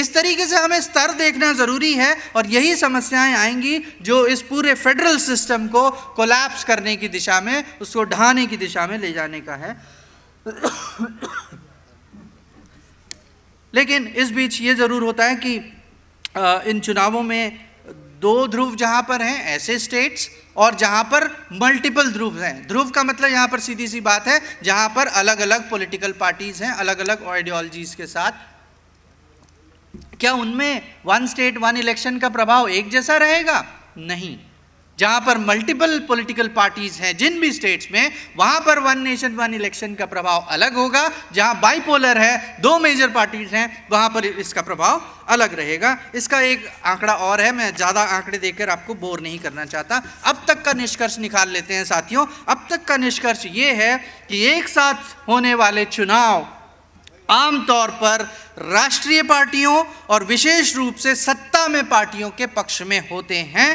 इस तरीके से हमें स्तर देखना ज़रूरी है और यही समस्याएं आएंगी जो इस पूरे फेडरल सिस्टम को कोलैप्स करने की दिशा में उसको ढहाने की दिशा में ले जाने का है लेकिन इस बीच ये ज़रूर होता है कि इन चुनावों में दो ध्रुव जहां पर हैं ऐसे स्टेट्स और जहाँ पर मल्टीपल ध्रुव हैं ध्रुव का मतलब यहाँ पर सीधी सी बात है जहाँ पर अलग अलग पॉलिटिकल पार्टीज हैं अलग अलग आइडियोलॉजीज के साथ क्या उनमें वन स्टेट वन इलेक्शन का प्रभाव एक जैसा रहेगा नहीं जहाँ पर मल्टीपल पॉलिटिकल पार्टीज़ हैं जिन भी स्टेट्स में वहाँ पर वन नेशन वन इलेक्शन का प्रभाव अलग होगा जहाँ बाइपोलर है दो मेजर पार्टीज़ हैं वहाँ पर इसका प्रभाव अलग रहेगा इसका एक आंकड़ा और है मैं ज़्यादा आंकड़े देकर आपको बोर नहीं करना चाहता अब तक का निष्कर्ष निकाल लेते हैं साथियों अब तक का निष्कर्ष ये है कि एक साथ होने वाले चुनाव आमतौर पर राष्ट्रीय पार्टियों और विशेष रूप से सत्ता में पार्टियों के पक्ष में होते हैं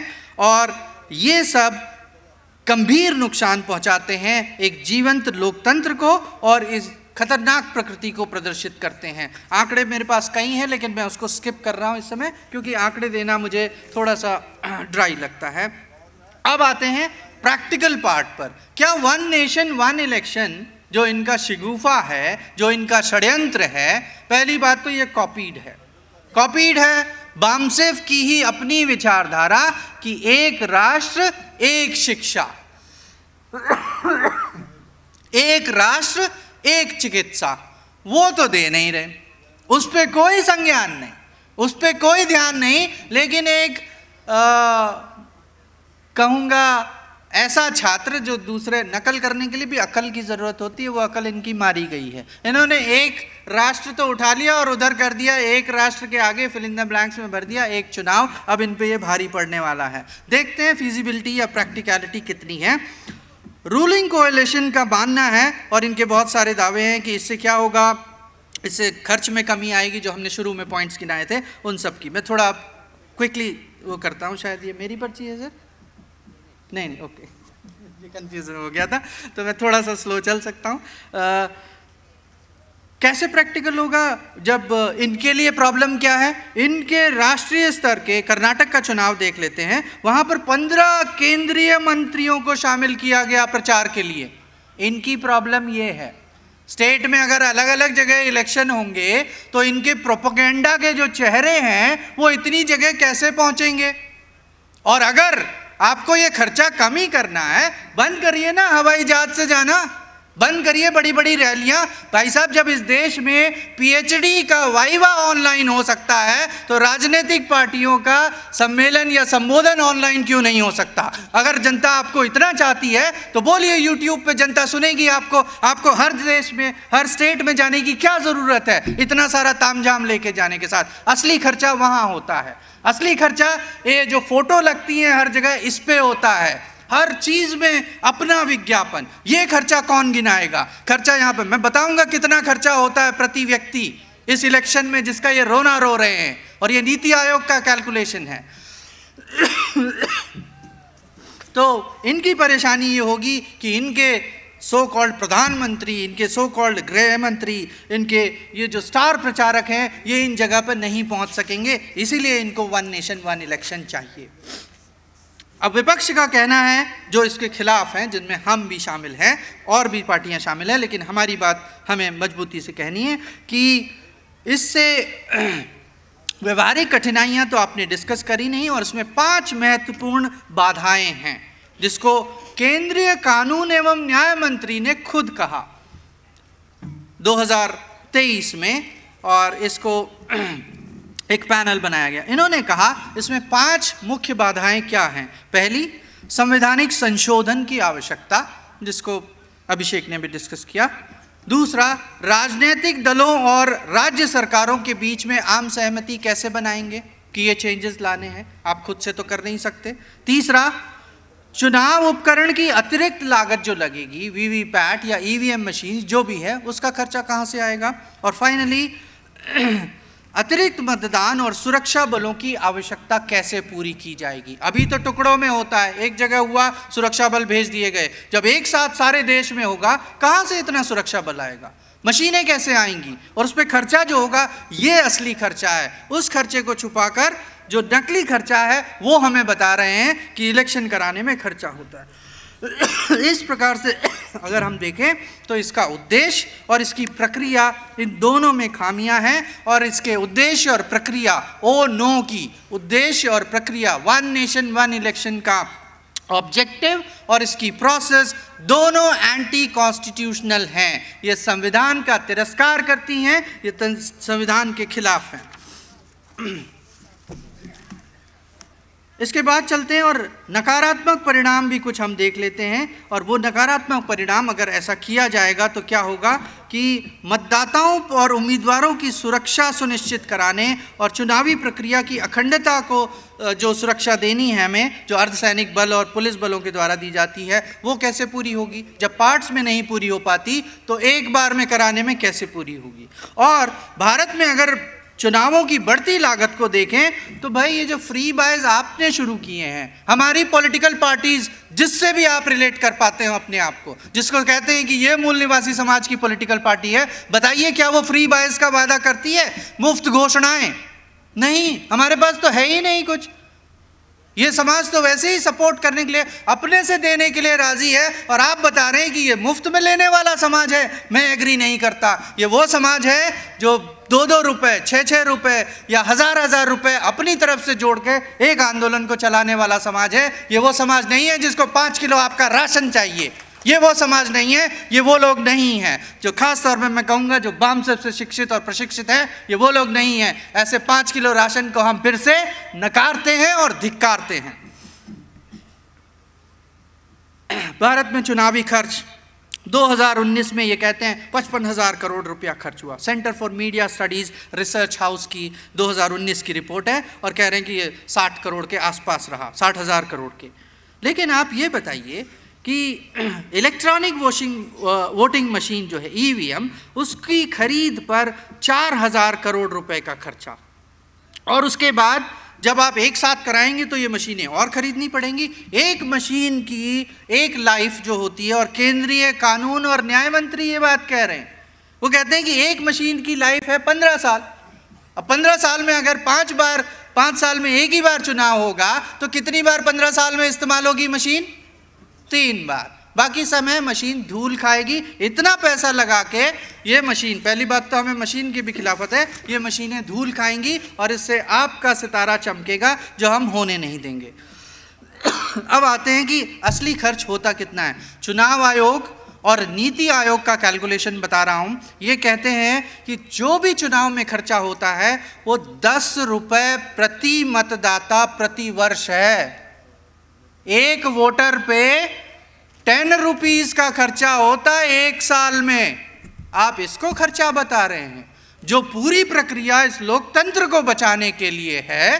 और ये सब गंभीर नुकसान पहुंचाते हैं एक जीवंत लोकतंत्र को और इस खतरनाक प्रकृति को प्रदर्शित करते हैं आंकड़े मेरे पास कई हैं लेकिन मैं उसको स्किप कर रहा हूं इस समय क्योंकि आंकड़े देना मुझे थोड़ा सा ड्राई लगता है अब आते हैं प्रैक्टिकल पार्ट पर क्या वन नेशन वन इलेक्शन जो इनका शिगुफा है जो इनका षड्यंत्र है पहली बात तो ये कॉपीड है कॉपीड है बामसेफ की ही अपनी विचारधारा कि एक राष्ट्र एक शिक्षा एक राष्ट्र एक चिकित्सा वो तो दे नहीं रहे उस पर कोई संज्ञान नहीं उस पर कोई ध्यान नहीं लेकिन एक कहूँगा ऐसा छात्र जो दूसरे नकल करने के लिए भी अकल की ज़रूरत होती है वो अकल इनकी मारी गई है इन्होंने एक राष्ट्र तो उठा लिया और उधर कर दिया एक राष्ट्र के आगे फिलिंदा ब्लैंक्स में भर दिया एक चुनाव अब इन पे ये भारी पड़ने वाला है देखते हैं फिजिबिलिटी या प्रैक्टिकलिटी कितनी है रूलिंग कोएलेशन का मानना है और इनके बहुत सारे दावे हैं कि इससे क्या होगा इससे खर्च में कमी आएगी जो हमने शुरू में पॉइंट्स गिनाए थे उन सब की मैं थोड़ा क्विकली वो करता हूँ शायद ये मेरी पर्ची है सर नहीं नहीं ओके ये कन्फ्यूज़न हो गया था तो मैं थोड़ा सा स्लो चल सकता हूँ कैसे प्रैक्टिकल होगा जब इनके लिए प्रॉब्लम क्या है इनके राष्ट्रीय स्तर के कर्नाटक का चुनाव देख लेते हैं वहाँ पर पंद्रह केंद्रीय मंत्रियों को शामिल किया गया प्रचार के लिए इनकी प्रॉब्लम ये है स्टेट में अगर अलग अलग जगह इलेक्शन होंगे तो इनके प्रोपोगेंडा के जो चेहरे हैं वो इतनी जगह कैसे पहुंचेंगे और अगर आपको ये खर्चा कम ही करना है बंद करिए ना हवाई जहाज से जाना बंद करिए बड़ी बड़ी रैलियां भाई साहब जब इस देश में पीएचडी का वाइवा ऑनलाइन हो सकता है तो राजनीतिक पार्टियों का सम्मेलन या संबोधन ऑनलाइन क्यों नहीं हो सकता अगर जनता आपको इतना चाहती है तो बोलिए यूट्यूब पे जनता सुनेगी आपको आपको हर देश में हर स्टेट में जाने की क्या ज़रूरत है इतना सारा तामझाम लेके जाने के साथ असली खर्चा वहां होता है असली खर्चा ये जो फोटो लगती है हर जगह इस पे होता है हर चीज में अपना विज्ञापन ये खर्चा कौन गिनाएगा खर्चा यहाँ पे मैं बताऊंगा कितना खर्चा होता है प्रति व्यक्ति इस इलेक्शन में जिसका ये रोना रो रहे हैं और ये नीति आयोग का कैलकुलेशन है तो इनकी परेशानी ये होगी कि इनके सो कॉल्ड प्रधानमंत्री इनके सो कॉल्ड गृह मंत्री इनके ये जो स्टार प्रचारक हैं ये इन जगह पर नहीं पहुंच सकेंगे इसीलिए इनको वन नेशन वन इलेक्शन चाहिए अब विपक्ष का कहना है जो इसके खिलाफ हैं जिनमें हम भी शामिल हैं और भी पार्टियां शामिल हैं लेकिन हमारी बात हमें मजबूती से कहनी है कि इससे व्यवहारिक कठिनाइयां तो आपने डिस्कस करी नहीं और इसमें पांच महत्वपूर्ण बाधाएं हैं जिसको केंद्रीय कानून एवं न्याय मंत्री ने खुद कहा 2023 में और इसको एक पैनल बनाया गया इन्होंने कहा इसमें पांच मुख्य बाधाएं क्या हैं पहली संवैधानिक संशोधन की आवश्यकता जिसको अभिषेक ने भी डिस्कस किया दूसरा राजनीतिक दलों और राज्य सरकारों के बीच में आम सहमति कैसे बनाएंगे कि ये चेंजेस लाने हैं आप खुद से तो कर नहीं सकते तीसरा चुनाव उपकरण की अतिरिक्त लागत जो लगेगी वीवीपैट या ईवीएम मशीन जो भी है उसका खर्चा कहाँ से आएगा और फाइनली अतिरिक्त मतदान और सुरक्षा बलों की आवश्यकता कैसे पूरी की जाएगी अभी तो टुकड़ों में होता है एक जगह हुआ सुरक्षा बल भेज दिए गए जब एक साथ सारे देश में होगा कहाँ से इतना सुरक्षा बल आएगा मशीनें कैसे आएंगी और उस पर खर्चा जो होगा ये असली खर्चा है उस खर्चे को छुपाकर जो नकली खर्चा है वो हमें बता रहे हैं कि इलेक्शन कराने में खर्चा होता है इस प्रकार से अगर हम देखें तो इसका उद्देश्य और इसकी प्रक्रिया इन दोनों में खामियां हैं और इसके उद्देश्य और प्रक्रिया ओ नो की उद्देश्य और प्रक्रिया वन नेशन वन इलेक्शन का ऑब्जेक्टिव और इसकी प्रोसेस दोनों एंटी कॉन्स्टिट्यूशनल हैं ये संविधान का तिरस्कार करती हैं ये संविधान के खिलाफ हैं इसके बाद चलते हैं और नकारात्मक परिणाम भी कुछ हम देख लेते हैं और वो नकारात्मक परिणाम अगर ऐसा किया जाएगा तो क्या होगा कि मतदाताओं और उम्मीदवारों की सुरक्षा सुनिश्चित कराने और चुनावी प्रक्रिया की अखंडता को जो सुरक्षा देनी है हमें जो अर्धसैनिक बल और पुलिस बलों के द्वारा दी जाती है वो कैसे पूरी होगी जब पार्ट्स में नहीं पूरी हो पाती तो एक बार में कराने में कैसे पूरी होगी और भारत में अगर चुनावों की बढ़ती लागत को देखें तो भाई ये जो फ्री बायज आपने शुरू किए हैं हमारी पॉलिटिकल पार्टीज जिससे भी आप रिलेट कर पाते हो अपने आप को जिसको कहते हैं कि ये मूल निवासी समाज की पॉलिटिकल पार्टी है बताइए क्या वो फ्री बायज का वादा करती है मुफ्त घोषणाएं नहीं हमारे पास तो है ही नहीं कुछ ये समाज तो वैसे ही सपोर्ट करने के लिए अपने से देने के लिए राज़ी है और आप बता रहे हैं कि ये मुफ्त में लेने वाला समाज है मैं एग्री नहीं करता ये वो समाज है जो दो दो रुपए छः छः रुपए या हज़ार हज़ार रुपए अपनी तरफ से जोड़ के एक आंदोलन को चलाने वाला समाज है ये वो समाज नहीं है जिसको पाँच किलो आपका राशन चाहिए ये वो समाज नहीं है ये वो लोग नहीं हैं जो खास तौर पर मैं कहूँगा जो बाम से शिक्षित और प्रशिक्षित हैं ये वो लोग नहीं हैं ऐसे पाँच किलो राशन को हम फिर से नकारते हैं और धिक्कारते हैं भारत में चुनावी खर्च 2019 में ये कहते हैं पचपन हज़ार करोड़ रुपया खर्च हुआ centre for media studies research house की 2019 की रिपोर्ट है और कह रहे हैं कि ये 60 करोड़ के आसपास रहा साठ हज़ार करोड़ के लेकिन आप ये बताइए कि इलेक्ट्रॉनिक वोशिंग वोटिंग मशीन जो है ईवीएम उसकी खरीद पर चार हज़ार करोड़ रुपए का खर्चा और उसके बाद जब आप एक साथ कराएंगे तो ये मशीनें और ख़रीदनी पड़ेंगी एक मशीन की एक लाइफ जो होती है और केंद्रीय कानून और न्याय मंत्री ये बात कह रहे हैं वो कहते हैं कि एक मशीन की लाइफ है पंद्रह साल अब पंद्रह साल में अगर पाँच बार पाँच साल में एक ही बार चुनाव होगा तो कितनी बार पंद्रह साल में इस्तेमाल होगी मशीन तीन बार बाकी समय मशीन धूल खाएगी इतना पैसा लगा के ये मशीन पहली बात तो हमें मशीन की भी खिलाफत है ये मशीनें धूल खाएंगी और इससे आपका सितारा चमकेगा जो हम होने नहीं देंगे अब आते हैं कि असली खर्च होता कितना है चुनाव आयोग और नीति आयोग का कैलकुलेशन बता रहा हूँ ये कहते हैं कि जो भी चुनाव में खर्चा होता है वो दस रुपये प्रति मतदाता प्रति वर्ष है एक वोटर पे टेन रुपीज़ का खर्चा होता है एक साल में आप इसको खर्चा बता रहे हैं जो पूरी प्रक्रिया इस लोकतंत्र को बचाने के लिए है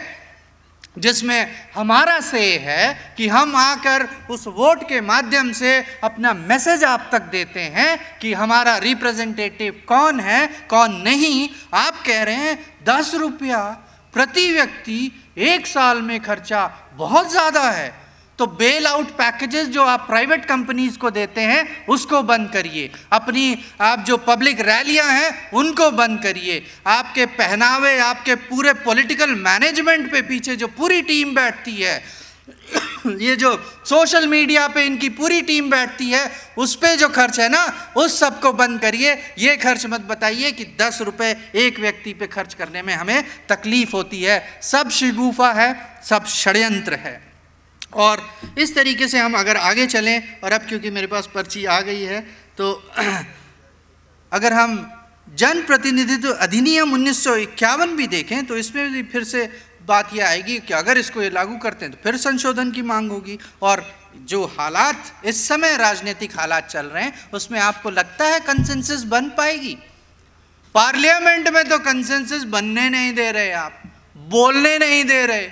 जिसमें हमारा श्रेय है कि हम आकर उस वोट के माध्यम से अपना मैसेज आप तक देते हैं कि हमारा रिप्रेजेंटेटिव कौन है कौन नहीं आप कह रहे हैं दस रुपया प्रति व्यक्ति एक साल में खर्चा बहुत ज़्यादा है तो बेल आउट पैकेजेस जो आप प्राइवेट कंपनीज को देते हैं उसको बंद करिए अपनी आप जो पब्लिक रैलियां हैं उनको बंद करिए आपके पहनावे आपके पूरे पॉलिटिकल मैनेजमेंट पे पीछे जो पूरी टीम बैठती है ये जो सोशल मीडिया पे इनकी पूरी टीम बैठती है उस पर जो खर्च है ना उस सब को बंद करिए ये खर्च मत बताइए कि दस रुपये एक व्यक्ति पे खर्च करने में हमें तकलीफ़ होती है सब शिगुफा है सब षडयंत्र है और इस तरीके से हम अगर आगे चलें और अब क्योंकि मेरे पास पर्ची आ गई है तो अगर हम जन प्रतिनिधित्व अधिनियम उन्नीस भी देखें तो इसमें भी फिर से बात यह आएगी कि अगर इसको ये लागू करते हैं तो फिर संशोधन की मांग होगी और जो हालात इस समय राजनीतिक हालात चल रहे हैं उसमें आपको लगता है कंसेंसस बन पाएगी पार्लियामेंट में तो कंसेंसस बनने नहीं दे रहे आप बोलने नहीं दे रहे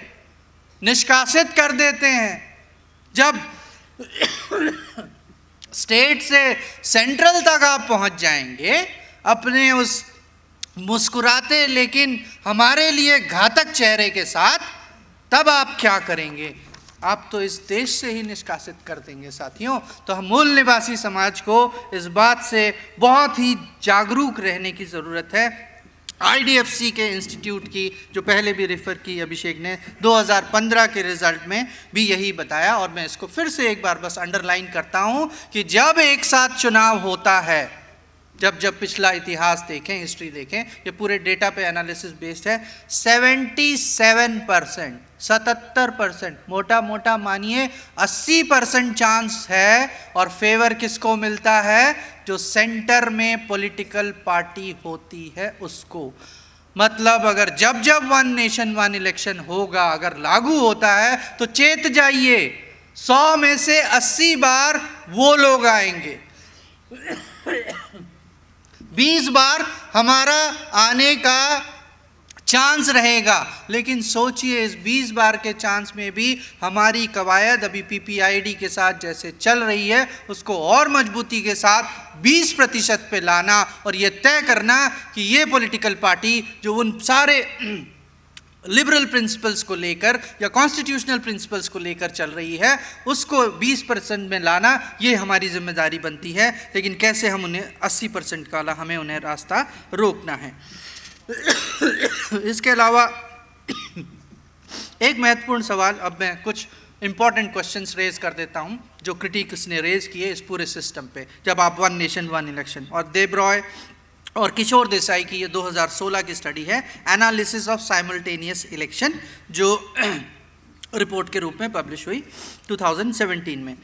निष्कासित कर देते हैं जब स्टेट से सेंट्रल तक आप पहुंच जाएंगे अपने उस मुस्कुराते लेकिन हमारे लिए घातक चेहरे के साथ तब आप क्या करेंगे आप तो इस देश से ही निष्कासित कर देंगे साथियों तो हम मूल निवासी समाज को इस बात से बहुत ही जागरूक रहने की ज़रूरत है आईडीएफसी के इंस्टीट्यूट की जो पहले भी रेफ़र की अभिषेक ने 2015 के रिज़ल्ट में भी यही बताया और मैं इसको फिर से एक बार बस अंडरलाइन करता हूँ कि जब एक साथ चुनाव होता है जब जब पिछला इतिहास देखें हिस्ट्री देखें ये पूरे डेटा पे एनालिसिस बेस्ड है 77 परसेंट सतहत्तर परसेंट मोटा मोटा मानिए 80 परसेंट चांस है और फेवर किसको मिलता है जो सेंटर में पॉलिटिकल पार्टी होती है उसको मतलब अगर जब जब वन नेशन वन इलेक्शन होगा अगर लागू होता है तो चेत जाइए सौ में से अस्सी बार वो लोग आएंगे बीस बार हमारा आने का चांस रहेगा लेकिन सोचिए इस बीस बार के चांस में भी हमारी कवायद अभी पीपीआईडी के साथ जैसे चल रही है उसको और मजबूती के साथ 20 प्रतिशत पे लाना और ये तय करना कि ये पॉलिटिकल पार्टी जो उन सारे लिबरल प्रिंसिपल्स को लेकर या कॉन्स्टिट्यूशनल प्रिंसिपल्स को लेकर चल रही है उसको 20 परसेंट में लाना ये हमारी जिम्मेदारी बनती है लेकिन कैसे हम उन्हें 80 परसेंट का ला हमें उन्हें रास्ता रोकना है इसके अलावा एक महत्वपूर्ण सवाल अब मैं कुछ इंपॉर्टेंट क्वेश्चन रेज कर देता हूँ जो क्रिटिक्स ने रेज किए इस पूरे सिस्टम पे जब आप वन नेशन वन इलेक्शन और देब्रॉय और किशोर देसाई की ये 2016 की स्टडी है एनालिसिस ऑफ साइमल्टेनियस इलेक्शन जो रिपोर्ट के रूप में पब्लिश हुई 2017 में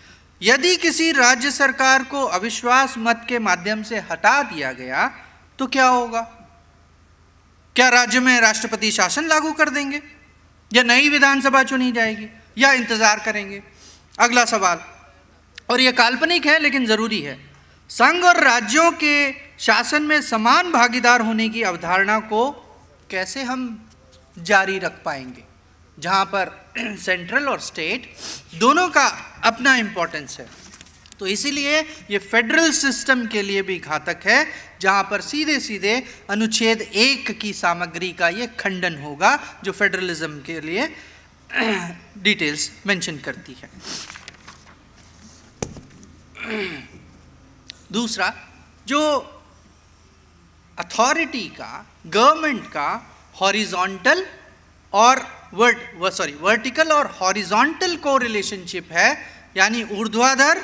यदि किसी राज्य सरकार को अविश्वास मत के माध्यम से हटा दिया गया तो क्या होगा क्या राज्य में राष्ट्रपति शासन लागू कर देंगे या नई विधानसभा चुनी जाएगी या इंतजार करेंगे अगला सवाल और यह काल्पनिक है लेकिन ज़रूरी है संघ और राज्यों के शासन में समान भागीदार होने की अवधारणा को कैसे हम जारी रख पाएंगे जहाँ पर सेंट्रल और स्टेट दोनों का अपना इम्पोर्टेंस है तो इसीलिए ये फेडरल सिस्टम के लिए भी घातक है जहाँ पर सीधे सीधे अनुच्छेद एक की सामग्री का ये खंडन होगा जो फेडरलिज्म के लिए डिटेल्स मेंशन करती है दूसरा जो अथॉरिटी का गवर्नमेंट का हॉरिजॉन्टल और वर्ट सॉरी वर्टिकल और हॉरिजॉन्टल को रिलेशनशिप है यानी ऊर्ध्वाधर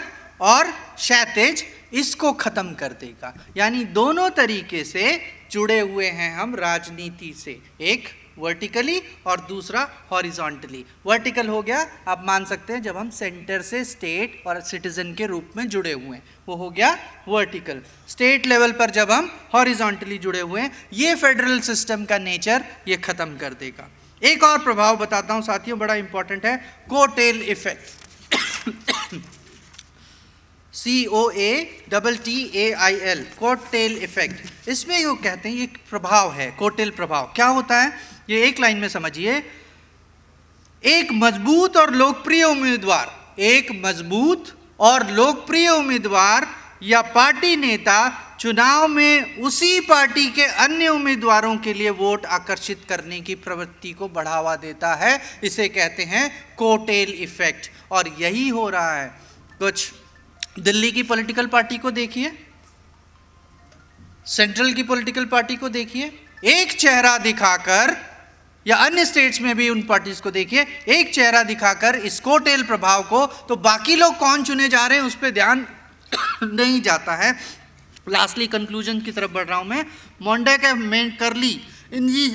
और शैतेज इसको ख़त्म कर देगा यानी दोनों तरीके से जुड़े हुए हैं हम राजनीति से एक वर्टिकली और दूसरा हॉरिजॉन्टली वर्टिकल हो गया आप मान सकते हैं जब हम सेंटर से स्टेट और सिटीजन के रूप में जुड़े हुए हैं वो हो गया वर्टिकल स्टेट लेवल पर जब हम हॉरिजॉन्टली जुड़े हुए हैं ये फेडरल सिस्टम का नेचर ये ख़त्म कर देगा एक और प्रभाव बताता हूँ साथियों बड़ा इंपॉर्टेंट है coattail effect C O A double T A I L coattail effect इसमें यो कहते हैं ये प्रभाव है कोटेल प्रभाव क्या होता है ये एक लाइन में समझिए एक मजबूत और लोकप्रिय उम्मीदवार एक मजबूत और लोकप्रिय उम्मीदवार या पार्टी नेता चुनाव में उसी पार्टी के अन्य उम्मीदवारों के लिए वोट आकर्षित करने की प्रवृत्ति को बढ़ावा देता है इसे कहते हैं कोटेल इफेक्ट और यही हो रहा है कुछ दिल्ली की पॉलिटिकल पार्टी को देखिए सेंट्रल की पॉलिटिकल पार्टी को देखिए एक चेहरा दिखाकर या अन्य स्टेट्स में भी उन पार्टीज को देखिए एक चेहरा दिखाकर स्कोटेल प्रभाव को तो बाकी लोग कौन चुने जा रहे हैं उस पर ध्यान नहीं जाता है लास्टली कंक्लूजन की तरफ बढ़ रहा हूँ मैं मोंडे के मेन करली इनकी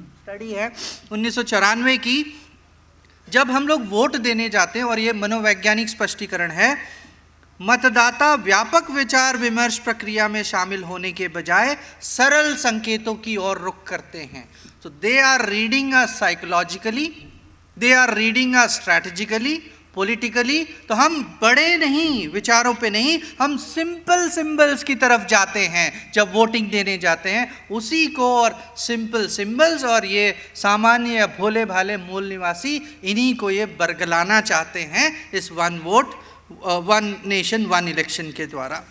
स्टडी है उन्नीस की जब हम लोग वोट देने जाते हैं और ये मनोवैज्ञानिक स्पष्टीकरण है मतदाता व्यापक विचार विमर्श प्रक्रिया में शामिल होने के बजाय सरल संकेतों की ओर रुख करते हैं तो they are reading a psychologically they are reading a strategically politically तो हम बड़े नहीं विचारों पे नहीं हम सिंपल सिंबल्स की तरफ जाते हैं जब वोटिंग देने जाते हैं उसी को और सिंपल सिंबल्स और ये सामान्य भोले भाले मूल निवासी इन्हीं को ये बरगलाना चाहते हैं इस one vote one nation one election के द्वारा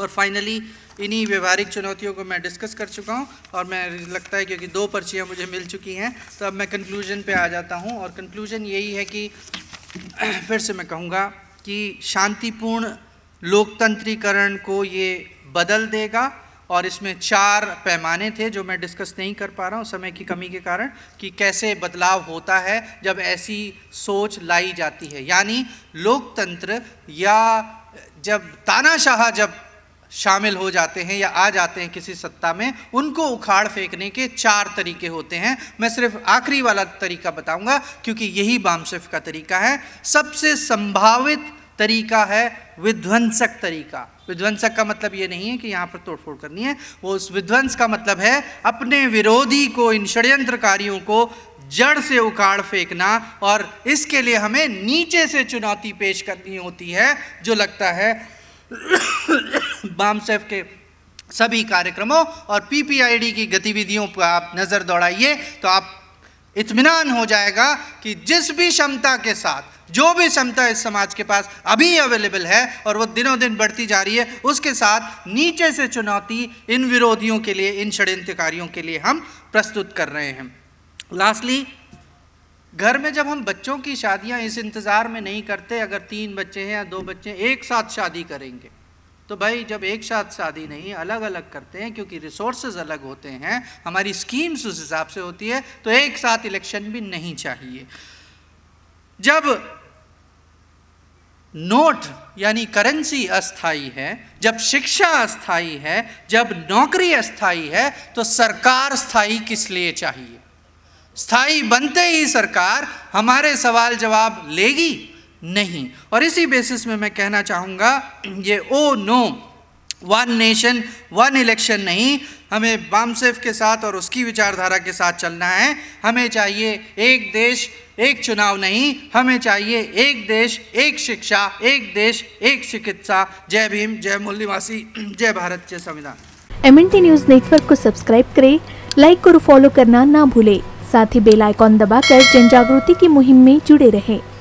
और फाइनली इन्हीं व्यवहारिक चुनौतियों को मैं डिस्कस कर चुका हूँ और मैं लगता है क्योंकि दो पर्चियाँ मुझे मिल चुकी हैं तो अब मैं कंक्लूजन पे आ जाता हूँ और कंक्लूजन यही है कि फिर से मैं कहूँगा कि शांतिपूर्ण लोकतंत्रीकरण को ये बदल देगा और इसमें चार पैमाने थे जो मैं डिस्कस नहीं कर पा रहा हूँ समय की कमी के कारण कि कैसे बदलाव होता है जब ऐसी सोच लाई जाती है यानी लोकतंत्र या जब तानाशाह जब शामिल हो जाते हैं या आ जाते हैं किसी सत्ता में उनको उखाड़ फेंकने के चार तरीके होते हैं मैं सिर्फ आखिरी वाला तरीका बताऊंगा क्योंकि यही बामशिफ का तरीका है सबसे संभावित तरीका है विध्वंसक तरीका विध्वंसक का मतलब ये नहीं है कि यहाँ पर तोड़फोड़ करनी है वो उस विध्वंस का मतलब है अपने विरोधी को इन षड्यंत्रकारियों को जड़ से उखाड़ फेंकना और इसके लिए हमें नीचे से चुनौती पेश करनी होती है जो लगता है बामसेफ के सभी कार्यक्रमों और पीपीआईडी की गतिविधियों पर आप नज़र दौड़ाइए तो आप इत्मीनान हो जाएगा कि जिस भी क्षमता के साथ जो भी क्षमता इस समाज के पास अभी अवेलेबल है और वो दिनों दिन बढ़ती जा रही है उसके साथ नीचे से चुनौती इन विरोधियों के लिए इन षड्यंत्रकारियों के लिए हम प्रस्तुत कर रहे हैं लास्टली घर में जब हम बच्चों की शादियां इस इंतज़ार में नहीं करते अगर तीन बच्चे हैं या दो बच्चे एक साथ शादी करेंगे तो भाई जब एक साथ शादी नहीं अलग अलग करते हैं क्योंकि रिसोर्सेज अलग होते हैं हमारी स्कीम्स उस हिसाब से होती है तो एक साथ इलेक्शन भी नहीं चाहिए जब नोट यानी करेंसी अस्थाई है जब शिक्षा अस्थाई है जब नौकरी अस्थाई है तो सरकार स्थाई किस लिए चाहिए स्थाई बनते ही सरकार हमारे सवाल जवाब लेगी नहीं और इसी बेसिस में मैं कहना चाहूँगा ये O no one nation one election नहीं हमें बामसेफ के साथ और उसकी विचारधारा के साथ चलना है हमें चाहिए एक देश एक चुनाव नहीं हमें चाहिए एक देश एक शिक्षा एक देश एक चिकित्सा जय भीम जय मूल्यवासी जय भारत जय संविधान एम न्यूज़ नेटवर्क को सब्सक्राइब करें लाइक और फॉलो करना ना भूले साथ ही बेल आइकॉन दबाकर जन जागृति की मुहिम में जुड़े रहें